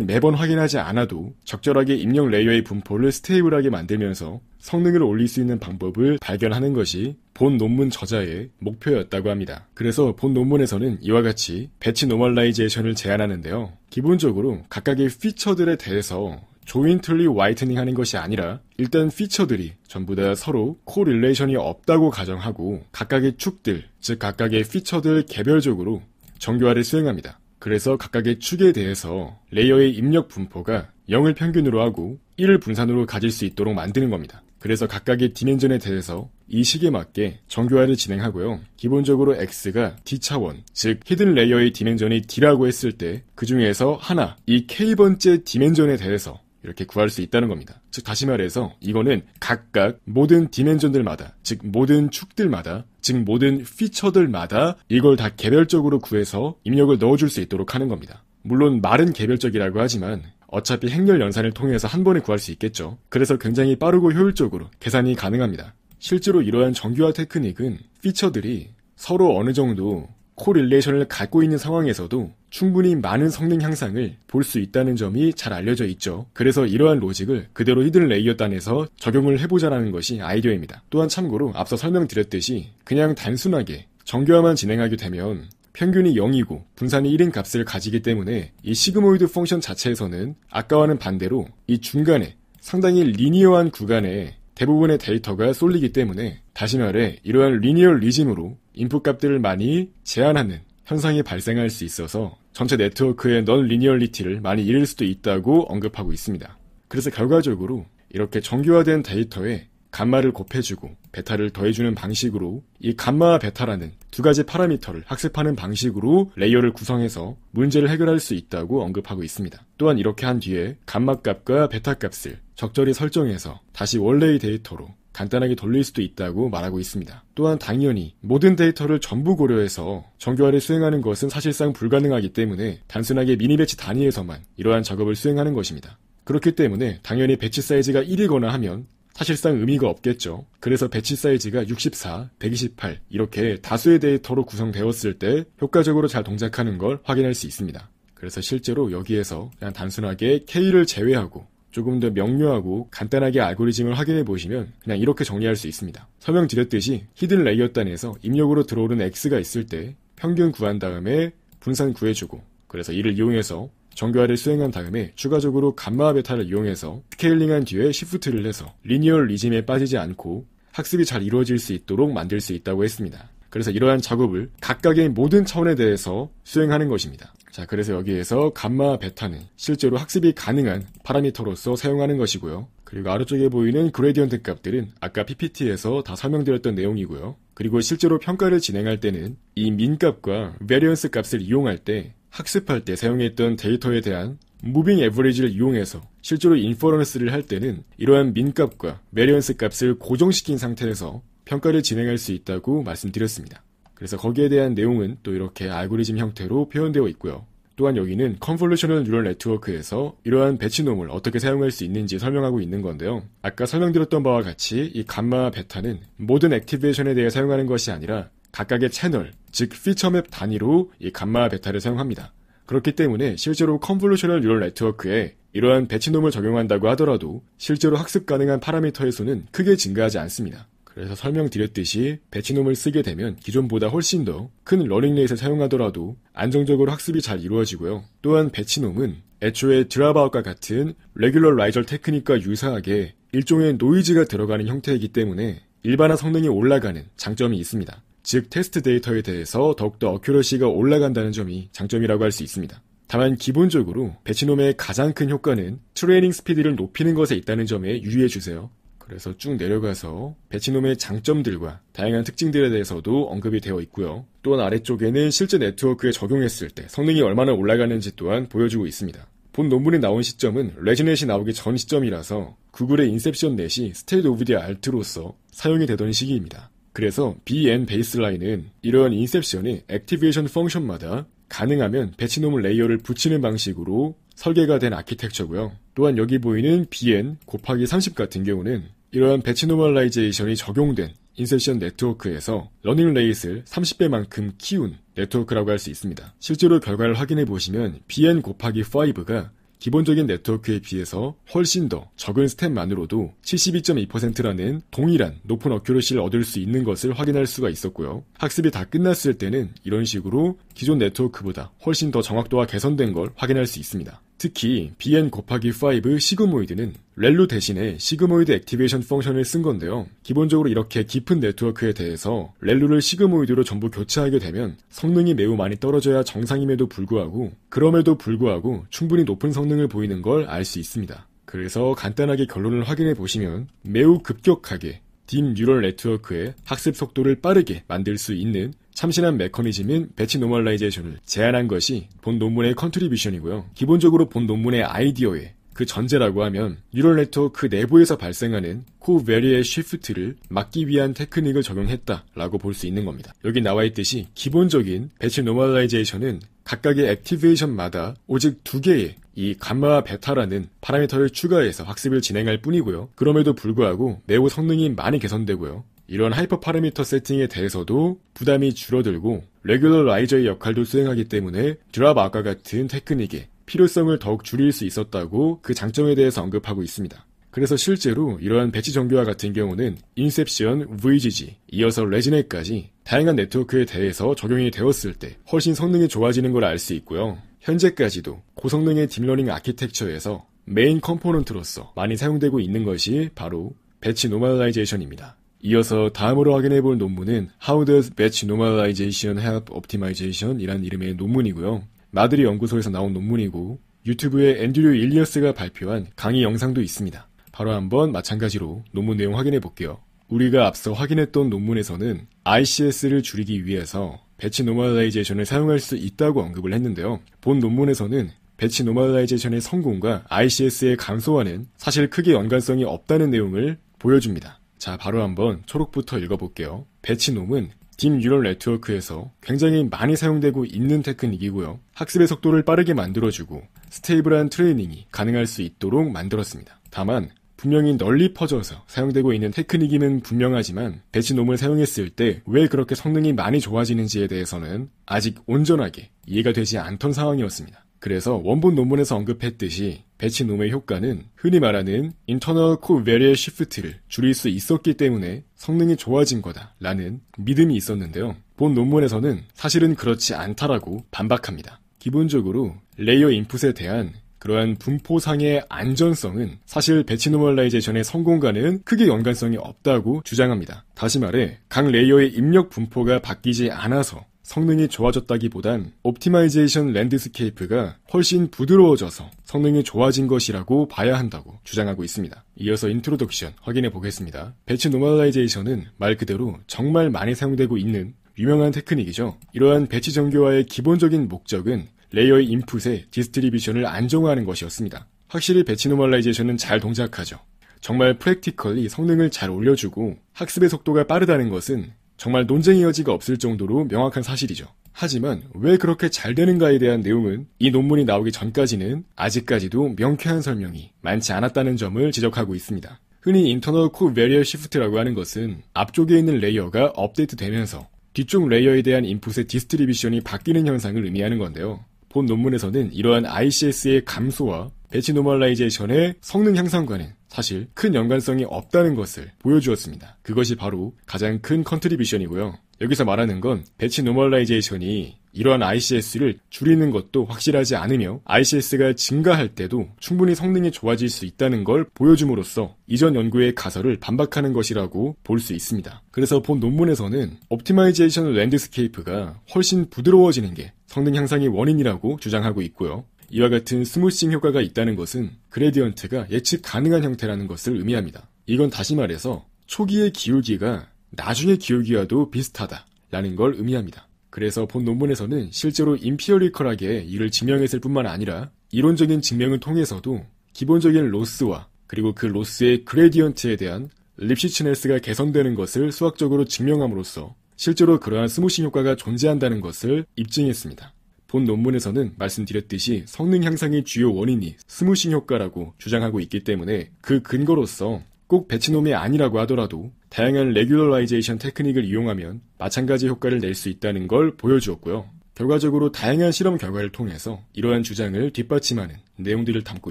매번 확인하지 않아도 적절하게 입력 레이어의 분포를 스테이블하게 만들면서 성능을 올릴 수 있는 방법을 발견하는 것이 본 논문 저자의 목표였다고 합니다. 그래서 본 논문에서는 이와 같이 배치 노멀라이제이션을 제안하는데요. 기본적으로 각각의 피처들에 대해서 조인틀리 와이트닝 하는 것이 아니라 일단 피처들이 전부 다 서로 코릴레이션이 없다고 가정하고 각각의 축들, 즉 각각의 피처들 개별적으로 정교화를 수행합니다. 그래서 각각의 축에 대해서 레이어의 입력 분포가 0을 평균으로 하고 1을 분산으로 가질 수 있도록 만드는 겁니다. 그래서 각각의 디멘전에 대해서 이 식에 맞게 정교화를 진행하고요. 기본적으로 X가 D 차원, 즉 히든 레이어의 디멘전이 D라고 했을 때 그 중에서 하나, 이 K번째 디멘전에 대해서 이렇게 구할 수 있다는 겁니다. 즉 다시 말해서 이거는 각각 모든 디멘전들마다 즉 모든 축들마다 즉 모든 피처들마다 이걸 다 개별적으로 구해서 입력을 넣어줄 수 있도록 하는 겁니다. 물론 말은 개별적이라고 하지만 어차피 행렬 연산을 통해서 한 번에 구할 수 있겠죠. 그래서 굉장히 빠르고 효율적으로 계산이 가능합니다. 실제로 이러한 정규화 테크닉은 피처들이 서로 어느 정도 코릴레이션을 갖고 있는 상황에서도 충분히 많은 성능 향상을 볼 수 있다는 점이 잘 알려져 있죠. 그래서 이러한 로직을 그대로 히든 레이어 단에서 적용을 해보자라는 것이 아이디어입니다. 또한 참고로 앞서 설명드렸듯이 그냥 단순하게 정교화만 진행하게 되면 평균이 0이고 분산이 1인 값을 가지기 때문에 이 시그모이드 펑션 자체에서는 아까와는 반대로 이 중간에 상당히 리니어한 구간에 대부분의 데이터가 쏠리기 때문에 다시 말해 이러한 리니얼리즘으로 인풋 값들을 많이 제한하는 현상이 발생할 수 있어서 전체 네트워크의 넌 리니얼리티를 많이 잃을 수도 있다고 언급하고 있습니다. 그래서 결과적으로 이렇게 정교화된 데이터에 감마를 곱해주고 베타를 더해주는 방식으로 이 감마와 베타라는 두 가지 파라미터를 학습하는 방식으로 레이어를 구성해서 문제를 해결할 수 있다고 언급하고 있습니다. 또한 이렇게 한 뒤에 감마 값과 베타 값을 적절히 설정해서 다시 원래의 데이터로 간단하게 돌릴 수도 있다고 말하고 있습니다. 또한 당연히 모든 데이터를 전부 고려해서 정교화를 수행하는 것은 사실상 불가능하기 때문에 단순하게 미니 배치 단위에서만 이러한 작업을 수행하는 것입니다. 그렇기 때문에 당연히 배치 사이즈가 1이거나 하면 사실상 의미가 없겠죠. 그래서 배치 사이즈가 64, 128 이렇게 다수의 데이터로 구성되었을 때 효과적으로 잘 동작하는 걸 확인할 수 있습니다. 그래서 실제로 여기에서 그냥 단순하게 K를 제외하고 조금 더 명료하고 간단하게 알고리즘을 확인해 보시면 그냥 이렇게 정리할 수 있습니다. 설명드렸듯이 히든 레이어 단에서 입력으로 들어오는 X가 있을 때 평균 구한 다음에 분산 구해주고 그래서 이를 이용해서 정교화를 수행한 다음에 추가적으로 감마 베타를 이용해서 스케일링한 뒤에 시프트를 해서 리니얼리즘에 빠지지 않고 학습이 잘 이루어질 수 있도록 만들 수 있다고 했습니다. 그래서 이러한 작업을 각각의 모든 차원에 대해서 수행하는 것입니다. 자, 그래서 여기에서 감마 베타는 실제로 학습이 가능한 파라미터로서 사용하는 것이고요. 그리고 아래쪽에 보이는 그레디언트 값들은 아까 PPT에서 다 설명드렸던 내용이고요. 그리고 실제로 평가를 진행할 때는 이 민값과 v 리 r 스 값을 이용할 때 학습할 때 사용했던 데이터에 대한 무빙 에버리지를 이용해서 실제로 인퍼런스를 할 때는 이러한 민값과 메리언스 값을 고정시킨 상태에서 평가를 진행할 수 있다고 말씀드렸습니다. 그래서 거기에 대한 내용은 또 이렇게 알고리즘 형태로 표현되어 있고요. 또한 여기는 컨볼루셔널 뉴럴 네트워크에서 이러한 배치놈을 어떻게 사용할 수 있는지 설명하고 있는 건데요. 아까 설명드렸던 바와 같이 이 감마와 베타는 모든 액티베이션에 대해 사용하는 것이 아니라 각각의 채널, 즉 피처맵 단위로 이 감마 베타를 사용합니다. 그렇기 때문에 실제로 컨볼루셔널 뉴럴 네트워크에 이러한 배치놈을 적용한다고 하더라도 실제로 학습 가능한 파라미터의 수는 크게 증가하지 않습니다. 그래서 설명드렸듯이 배치놈을 쓰게 되면 기존보다 훨씬 더 큰 러닝레이스를 사용하더라도 안정적으로 학습이 잘 이루어지고요. 또한 배치놈은 애초에 드라바웃과 같은 레귤러 라이절 테크닉과 유사하게 일종의 노이즈가 들어가는 형태이기 때문에 일반화 성능이 올라가는 장점이 있습니다. 즉 테스트 데이터에 대해서 더욱더 어큐러시가 올라간다는 점이 장점이라고 할 수 있습니다. 다만 기본적으로 배치놈의 가장 큰 효과는 트레이닝 스피드를 높이는 것에 있다는 점에 유의해 주세요. 그래서 쭉 내려가서 배치놈의 장점들과 다양한 특징들에 대해서도 언급이 되어 있고요. 또한 아래쪽에는 실제 네트워크에 적용했을 때 성능이 얼마나 올라가는지 또한 보여주고 있습니다. 본 논문이 나온 시점은 레지넷이 나오기 전 시점이라서 구글의 인셉션 넷이 스테이트 오브 디 알트로서 사용이 되던 시기입니다. 그래서 BN 베이스라인은 이러한 인셉션의 액티베이션 펑션마다 가능하면 배치노멀 레이어를 붙이는 방식으로 설계가 된 아키텍처고요. 또한 여기 보이는 BN 곱하기 30 같은 경우는 이러한 배치 노멀라이제이션이 적용된 인셉션 네트워크에서 러닝 레이스를 30배만큼 키운 네트워크라고 할 수 있습니다. 실제로 결과를 확인해 보시면 BN 곱하기 5가 기본적인 네트워크에 비해서 훨씬 더 적은 스텝만으로도 72.2%라는 동일한 높은 어큐러시를 얻을 수 있는 것을 확인할 수가 있었고요. 학습이 다 끝났을 때는 이런 식으로 기존 네트워크보다 훨씬 더 정확도와 개선된 걸 확인할 수 있습니다. 특히 bn 곱하기 5 시그모이드는 렐루 대신에 시그모이드 액티베이션 펑션을 쓴 건데요. 기본적으로 이렇게 깊은 네트워크에 대해서 렐루를 시그모이드로 전부 교체하게 되면 성능이 매우 많이 떨어져야 정상임에도 불구하고 그럼에도 불구하고 충분히 높은 성능을 보이는 걸 알 수 있습니다. 그래서 간단하게 결론을 확인해 보시면 매우 급격하게 딥 뉴럴 네트워크의 학습 속도를 빠르게 만들 수 있는 참신한 메커니즘인 배치 노멀라이제이션을 제안한 것이 본 논문의 컨트리뷰션이고요. 기본적으로 본 논문의 아이디어에 그 전제라고 하면 뉴럴 네트워크 그 내부에서 발생하는 코베리의 쉬프트를 막기 위한 테크닉을 적용했다라고 볼 수 있는 겁니다. 여기 나와 있듯이 기본적인 배치 노멀라이제이션은 각각의 액티베이션마다 오직 두 개의 이 감마와 베타라는 파라미터를 추가해서 학습을 진행할 뿐이고요. 그럼에도 불구하고 매우 성능이 많이 개선되고요. 이런 하이퍼파라미터 세팅에 대해서도 부담이 줄어들고 레귤러 라이저의 역할도 수행하기 때문에 드랍 아까 같은 테크닉의 필요성을 더욱 줄일 수 있었다고 그 장점에 대해서 언급하고 있습니다. 그래서 실제로 이러한 배치 정교화 같은 경우는 인셉션, VGG, 이어서 레진넷까지 다양한 네트워크에 대해서 적용이 되었을 때 훨씬 성능이 좋아지는 걸 알 수 있고요. 현재까지도 고성능의 딥러닝 아키텍처에서 메인 컴포넌트로서 많이 사용되고 있는 것이 바로 배치 노멀라이제이션입니다. 이어서 다음으로 확인해 볼 논문은 How does batch normalization help optimization? 이란 이름의 논문이고요. 마드리 연구소에서 나온 논문이고 유튜브에 앤드류 일리어스가 발표한 강의 영상도 있습니다. 바로 한번 마찬가지로 논문 내용 확인해 볼게요. 우리가 앞서 확인했던 논문에서는 ICS를 줄이기 위해서 배치 노멀라이제이션을 사용할 수 있다고 언급을 했는데요. 본 논문에서는 배치 노멀라이제이션의 성공과 ICS의 감소와는 사실 크게 연관성이 없다는 내용을 보여줍니다. 자, 바로 한번 초록부터 읽어볼게요. 배치놈은 딥 뉴럴 네트워크에서 굉장히 많이 사용되고 있는 테크닉이고요. 학습의 속도를 빠르게 만들어주고 스테이블한 트레이닝이 가능할 수 있도록 만들었습니다. 다만 분명히 널리 퍼져서 사용되고 있는 테크닉임은 분명하지만 배치놈을 사용했을 때 왜 그렇게 성능이 많이 좋아지는지에 대해서는 아직 온전하게 이해가 되지 않던 상황이었습니다. 그래서 원본 논문에서 언급했듯이 배치놈의 효과는 흔히 말하는 인터널 코 베리어 시프트를 줄일 수 있었기 때문에 성능이 좋아진 거다라는 믿음이 있었는데요. 본 논문에서는 사실은 그렇지 않다라고 반박합니다. 기본적으로 레이어 인풋에 대한 그러한 분포상의 안전성은 사실 배치 노멀라이제이션의 성공과는 크게 연관성이 없다고 주장합니다. 다시 말해 각 레이어의 입력 분포가 바뀌지 않아서 성능이 좋아졌다기보단 옵티마이제이션 랜드스케이프가 훨씬 부드러워져서 성능이 좋아진 것이라고 봐야 한다고 주장하고 있습니다. 이어서 인트로덕션 확인해 보겠습니다. 배치 노멀라이제이션은 말 그대로 정말 많이 사용되고 있는 유명한 테크닉이죠. 이러한 배치 정교화의 기본적인 목적은 레이어의 인풋의 디스트리뷰션을 안정화하는 것이었습니다. 확실히 배치 노멀라이제이션은 잘 동작하죠. 정말 프랙티컬리 성능을 잘 올려주고 학습의 속도가 빠르다는 것은 정말 논쟁의 여지가 없을 정도로 명확한 사실이죠. 하지만 왜 그렇게 잘 되는가에 대한 내용은 이 논문이 나오기 전까지는 아직까지도 명쾌한 설명이 많지 않았다는 점을 지적하고 있습니다. 흔히 인터널 코 베리어 시프트라고 하는 것은 앞쪽에 있는 레이어가 업데이트되면서 뒤쪽 레이어에 대한 인풋의 디스트리비션이 바뀌는 현상을 의미하는 건데요. 본 논문에서는 이러한 ICS의 감소와 배치 노멀라이제이션의 성능 향상과는 사실 큰 연관성이 없다는 것을 보여주었습니다. 그것이 바로 가장 큰 컨트리뷰션이고요. 여기서 말하는 건 배치 노멀라이제이션이 이러한 ICS를 줄이는 것도 확실하지 않으며 ICS가 증가할 때도 충분히 성능이 좋아질 수 있다는 걸 보여줌으로써 이전 연구의 가설을 반박하는 것이라고 볼 수 있습니다. 그래서 본 논문에서는 옵티마이제이션 랜드스케이프가 훨씬 부드러워지는 게 성능 향상의 원인이라고 주장하고 있고요. 이와 같은 스무싱 효과가 있다는 것은 그레디언트가 예측 가능한 형태라는 것을 의미합니다. 이건 다시 말해서 초기의 기울기가 나중의 기울기와도 비슷하다 라는 걸 의미합니다. 그래서 본 논문에서는 실제로 임피어리컬하게 이를 증명했을 뿐만 아니라 이론적인 증명을 통해서도 기본적인 로스와 그리고 그 로스의 그레디언트에 대한 립시츠네스가 개선되는 것을 수학적으로 증명함으로써 실제로 그러한 스무싱 효과가 존재한다는 것을 입증했습니다. 본 논문에서는 말씀드렸듯이 성능 향상의 주요 원인이 스무싱 효과라고 주장하고 있기 때문에 그 근거로서 꼭배치놈이 아니라고 하더라도 다양한 레귤러라이제이션 테크닉을 이용하면 마찬가지 효과를 낼 수 있다는 걸 보여주었고요. 결과적으로 다양한 실험 결과를 통해서 이러한 주장을 뒷받침하는 내용들을 담고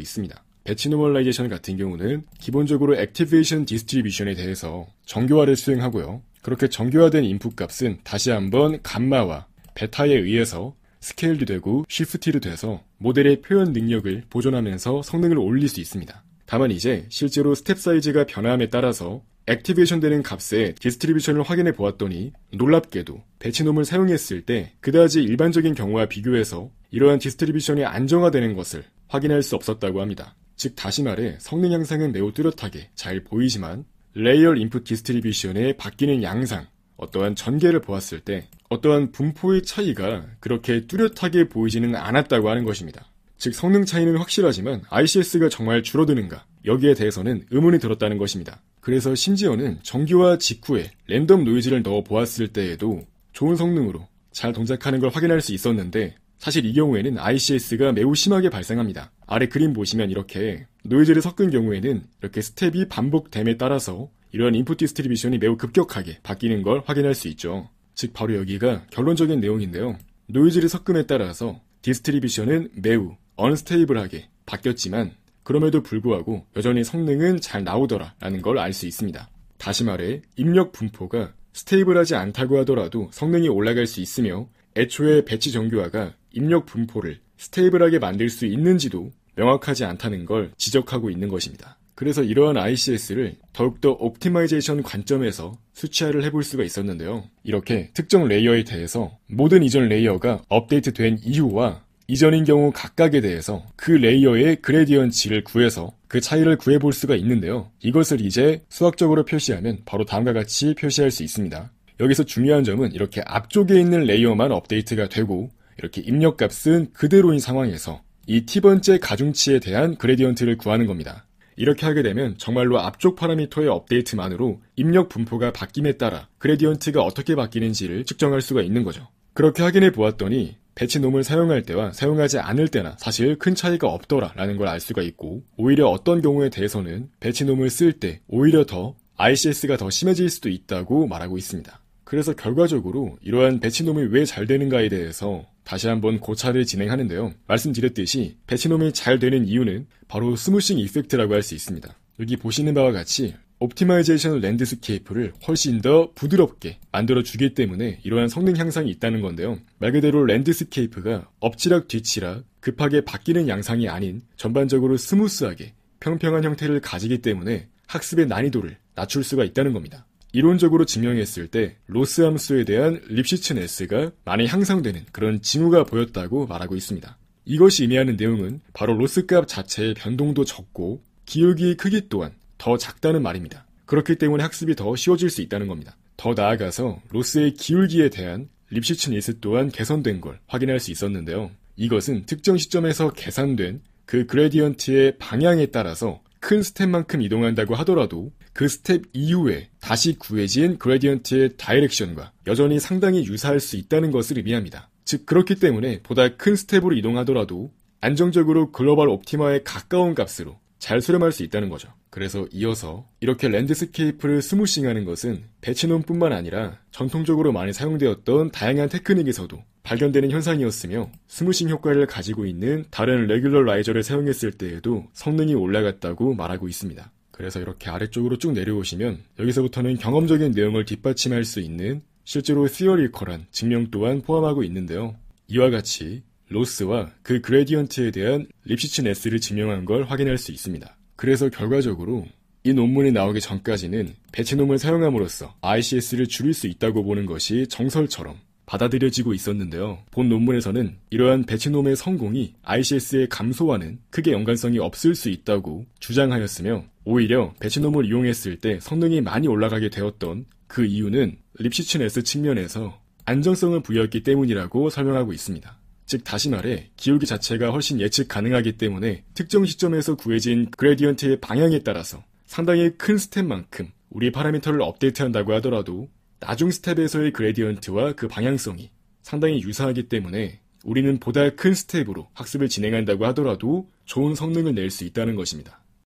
있습니다. 배치 노멀라이제이션 같은 경우는 기본적으로 액티베이션 디스트리뷰션에 대해서 정교화를 수행하고요. 그렇게 정교화된 인풋 값은 다시 한번 감마와 베타에 의해서 스케일도 되고 쉬프티도 돼서 모델의 표현 능력을 보존하면서 성능을 올릴 수 있습니다. 다만 이제 실제로 스텝 사이즈가 변함에 화 따라서 액티베이션 되는 값의 디스트리뷰션을 확인해 보았더니 놀랍게도 배치놈을 사용했을 때 그다지 일반적인 경우와 비교해서 이러한 디스트리뷰션이 안정화되는 것을 확인할 수 없었다고 합니다. 즉 다시 말해 성능 향상은 매우 뚜렷하게 잘 보이지만 레이얼 인풋 디스트리뷰션의 바뀌는 양상 어떠한 전개를 보았을 때 어떠한 분포의 차이가 그렇게 뚜렷하게 보이지는 않았다고 하는 것입니다. 즉 성능 차이는 확실하지만 ICS가 정말 줄어드는가 여기에 대해서는 의문이 들었다는 것입니다. 그래서 심지어는 전기와 직후에 랜덤 노이즈를 넣어 보았을 때에도 좋은 성능으로 잘 동작하는 걸 확인할 수 있었는데 사실 이 경우에는 ICS가 매우 심하게 발생합니다. 아래 그림 보시면 이렇게 노이즈를 섞은 경우에는 이렇게 스텝이 반복됨에 따라서 이러한 인풋 디스트리뷰션이 매우 급격하게 바뀌는 걸 확인할 수 있죠. 즉 바로 여기가 결론적인 내용인데요. 노이즈를 섞음에 따라서 디스트리뷰션은 매우 언스테이블하게 바뀌었지만 그럼에도 불구하고 여전히 성능은 잘 나오더라라는 걸 알 수 있습니다. 다시 말해 입력 분포가 스테이블하지 않다고 하더라도 성능이 올라갈 수 있으며 애초에 배치 정교화가 입력 분포를 스테이블하게 만들 수 있는지도 명확하지 않다는 걸 지적하고 있는 것입니다. 그래서 이러한 ICS를 더욱더 옵티마이제이션 관점에서 수치화를 해볼 수가 있었는데요. 이렇게 특정 레이어에 대해서 모든 이전 레이어가 업데이트 된이후와 이전인 경우 각각에 대해서 그 레이어의 그레디언치를 구해서 그 차이를 구해볼 수가 있는데요. 이것을 이제 수학적으로 표시하면 바로 다음과 같이 표시할 수 있습니다. 여기서 중요한 점은 이렇게 앞쪽에 있는 레이어만 업데이트가 되고 이렇게 입력값은 그대로인 상황에서 이 t번째 가중치에 대한 그레디언트를 구하는 겁니다. 이렇게 하게 되면 정말로 앞쪽 파라미터의 업데이트만으로 입력 분포가 바뀜에 따라 그레디언트가 어떻게 바뀌는지를 측정할 수가 있는 거죠. 그렇게 확인해 보았더니 배치놈을 사용할 때와 사용하지 않을 때나 사실 큰 차이가 없더라라는 걸 알 수가 있고 오히려 어떤 경우에 대해서는 배치놈을 쓸 때 오히려 더 ICS가 더 심해질 수도 있다고 말하고 있습니다. 그래서 결과적으로 이러한 배치놈이 왜 잘 되는가에 대해서 다시 한번 고찰을 진행하는데요. 말씀드렸듯이 배치놈이잘 되는 이유는 바로 스무싱 이펙트라고 할 수 있습니다. 여기 보시는 바와 같이 옵티마이제이션 랜드스케이프를 훨씬 더 부드럽게 만들어 주기 때문에 이러한 성능 향상이 있다는 건데요. 말 그대로 랜드스케이프가 엎치락 뒤치락 급하게 바뀌는 양상이 아닌 전반적으로 스무스하게 평평한 형태를 가지기 때문에 학습의 난이도를 낮출 수가 있다는 겁니다. 이론적으로 증명했을 때 로스 함수에 대한 립시츠 S가 많이 향상되는 그런 징후가 보였다고 말하고 있습니다. 이것이 의미하는 내용은 바로 로스 값 자체의 변동도 적고 기울기의 크기 또한 더 작다는 말입니다. 그렇기 때문에 학습이 더 쉬워질 수 있다는 겁니다. 더 나아가서 로스의 기울기에 대한 립시츠 S 또한 개선된 걸 확인할 수 있었는데요. 이것은 특정 시점에서 계산된 그 그레디언트의 방향에 따라서 큰 스텝만큼 이동한다고 하더라도 그 스텝 이후에 다시 구해진 그레디언트의 다이렉션과 여전히 상당히 유사할 수 있다는 것을 의미합니다. 즉 그렇기 때문에 보다 큰 스텝으로 이동하더라도 안정적으로 글로벌 옵티마에 가까운 값으로 잘 수렴할 수 있다는 거죠. 그래서 이어서 이렇게 랜드스케이프를 스무싱하는 것은 배치논뿐만 아니라 전통적으로 많이 사용되었던 다양한 테크닉에서도 발견되는 현상이었으며 스무싱 효과를 가지고 있는 다른 레귤러 라이저를 사용했을 때에도 성능이 올라갔다고 말하고 있습니다. 그래서 이렇게 아래쪽으로 쭉 내려오시면 여기서부터는 경험적인 내용을 뒷받침할 수 있는 실제로 시어리컬한 증명 또한 포함하고 있는데요. 이와 같이 로스와 그 그레디언트에 대한 립시츠 S를 증명한 걸 확인할 수 있습니다. 그래서 결과적으로 이 논문이 나오기 전까지는 배치놈을 사용함으로써 ICS를 줄일 수 있다고 보는 것이 정설처럼 받아들여지고 있었는데요. 본 논문에서는 이러한 베치놈의 성공이 ICS의 감소와는 크게 연관성이 없을 수 있다고 주장하였으며 오히려 베치놈을 이용했을 때 성능이 많이 올라가게 되었던 그 이유는 립시츠네스 측면에서 안정성을 부여했기 때문이라고 설명하고 있습니다. 즉 다시 말해 기울기 자체가 훨씬 예측 가능하기 때문에 특정 시점에서 구해진 그레디언트의 방향에 따라서 상당히 큰 스텝만큼 우리 파라미터를 업데이트한다고 하더라도 나중 스텝에서의 그레디언트와 그 방향성이 상당히 유사하기 때문에 우리는 보다 큰 스텝으로 학습을 진행한다고 하더라도 좋은 성능을 낼 수 있다는 것입니다.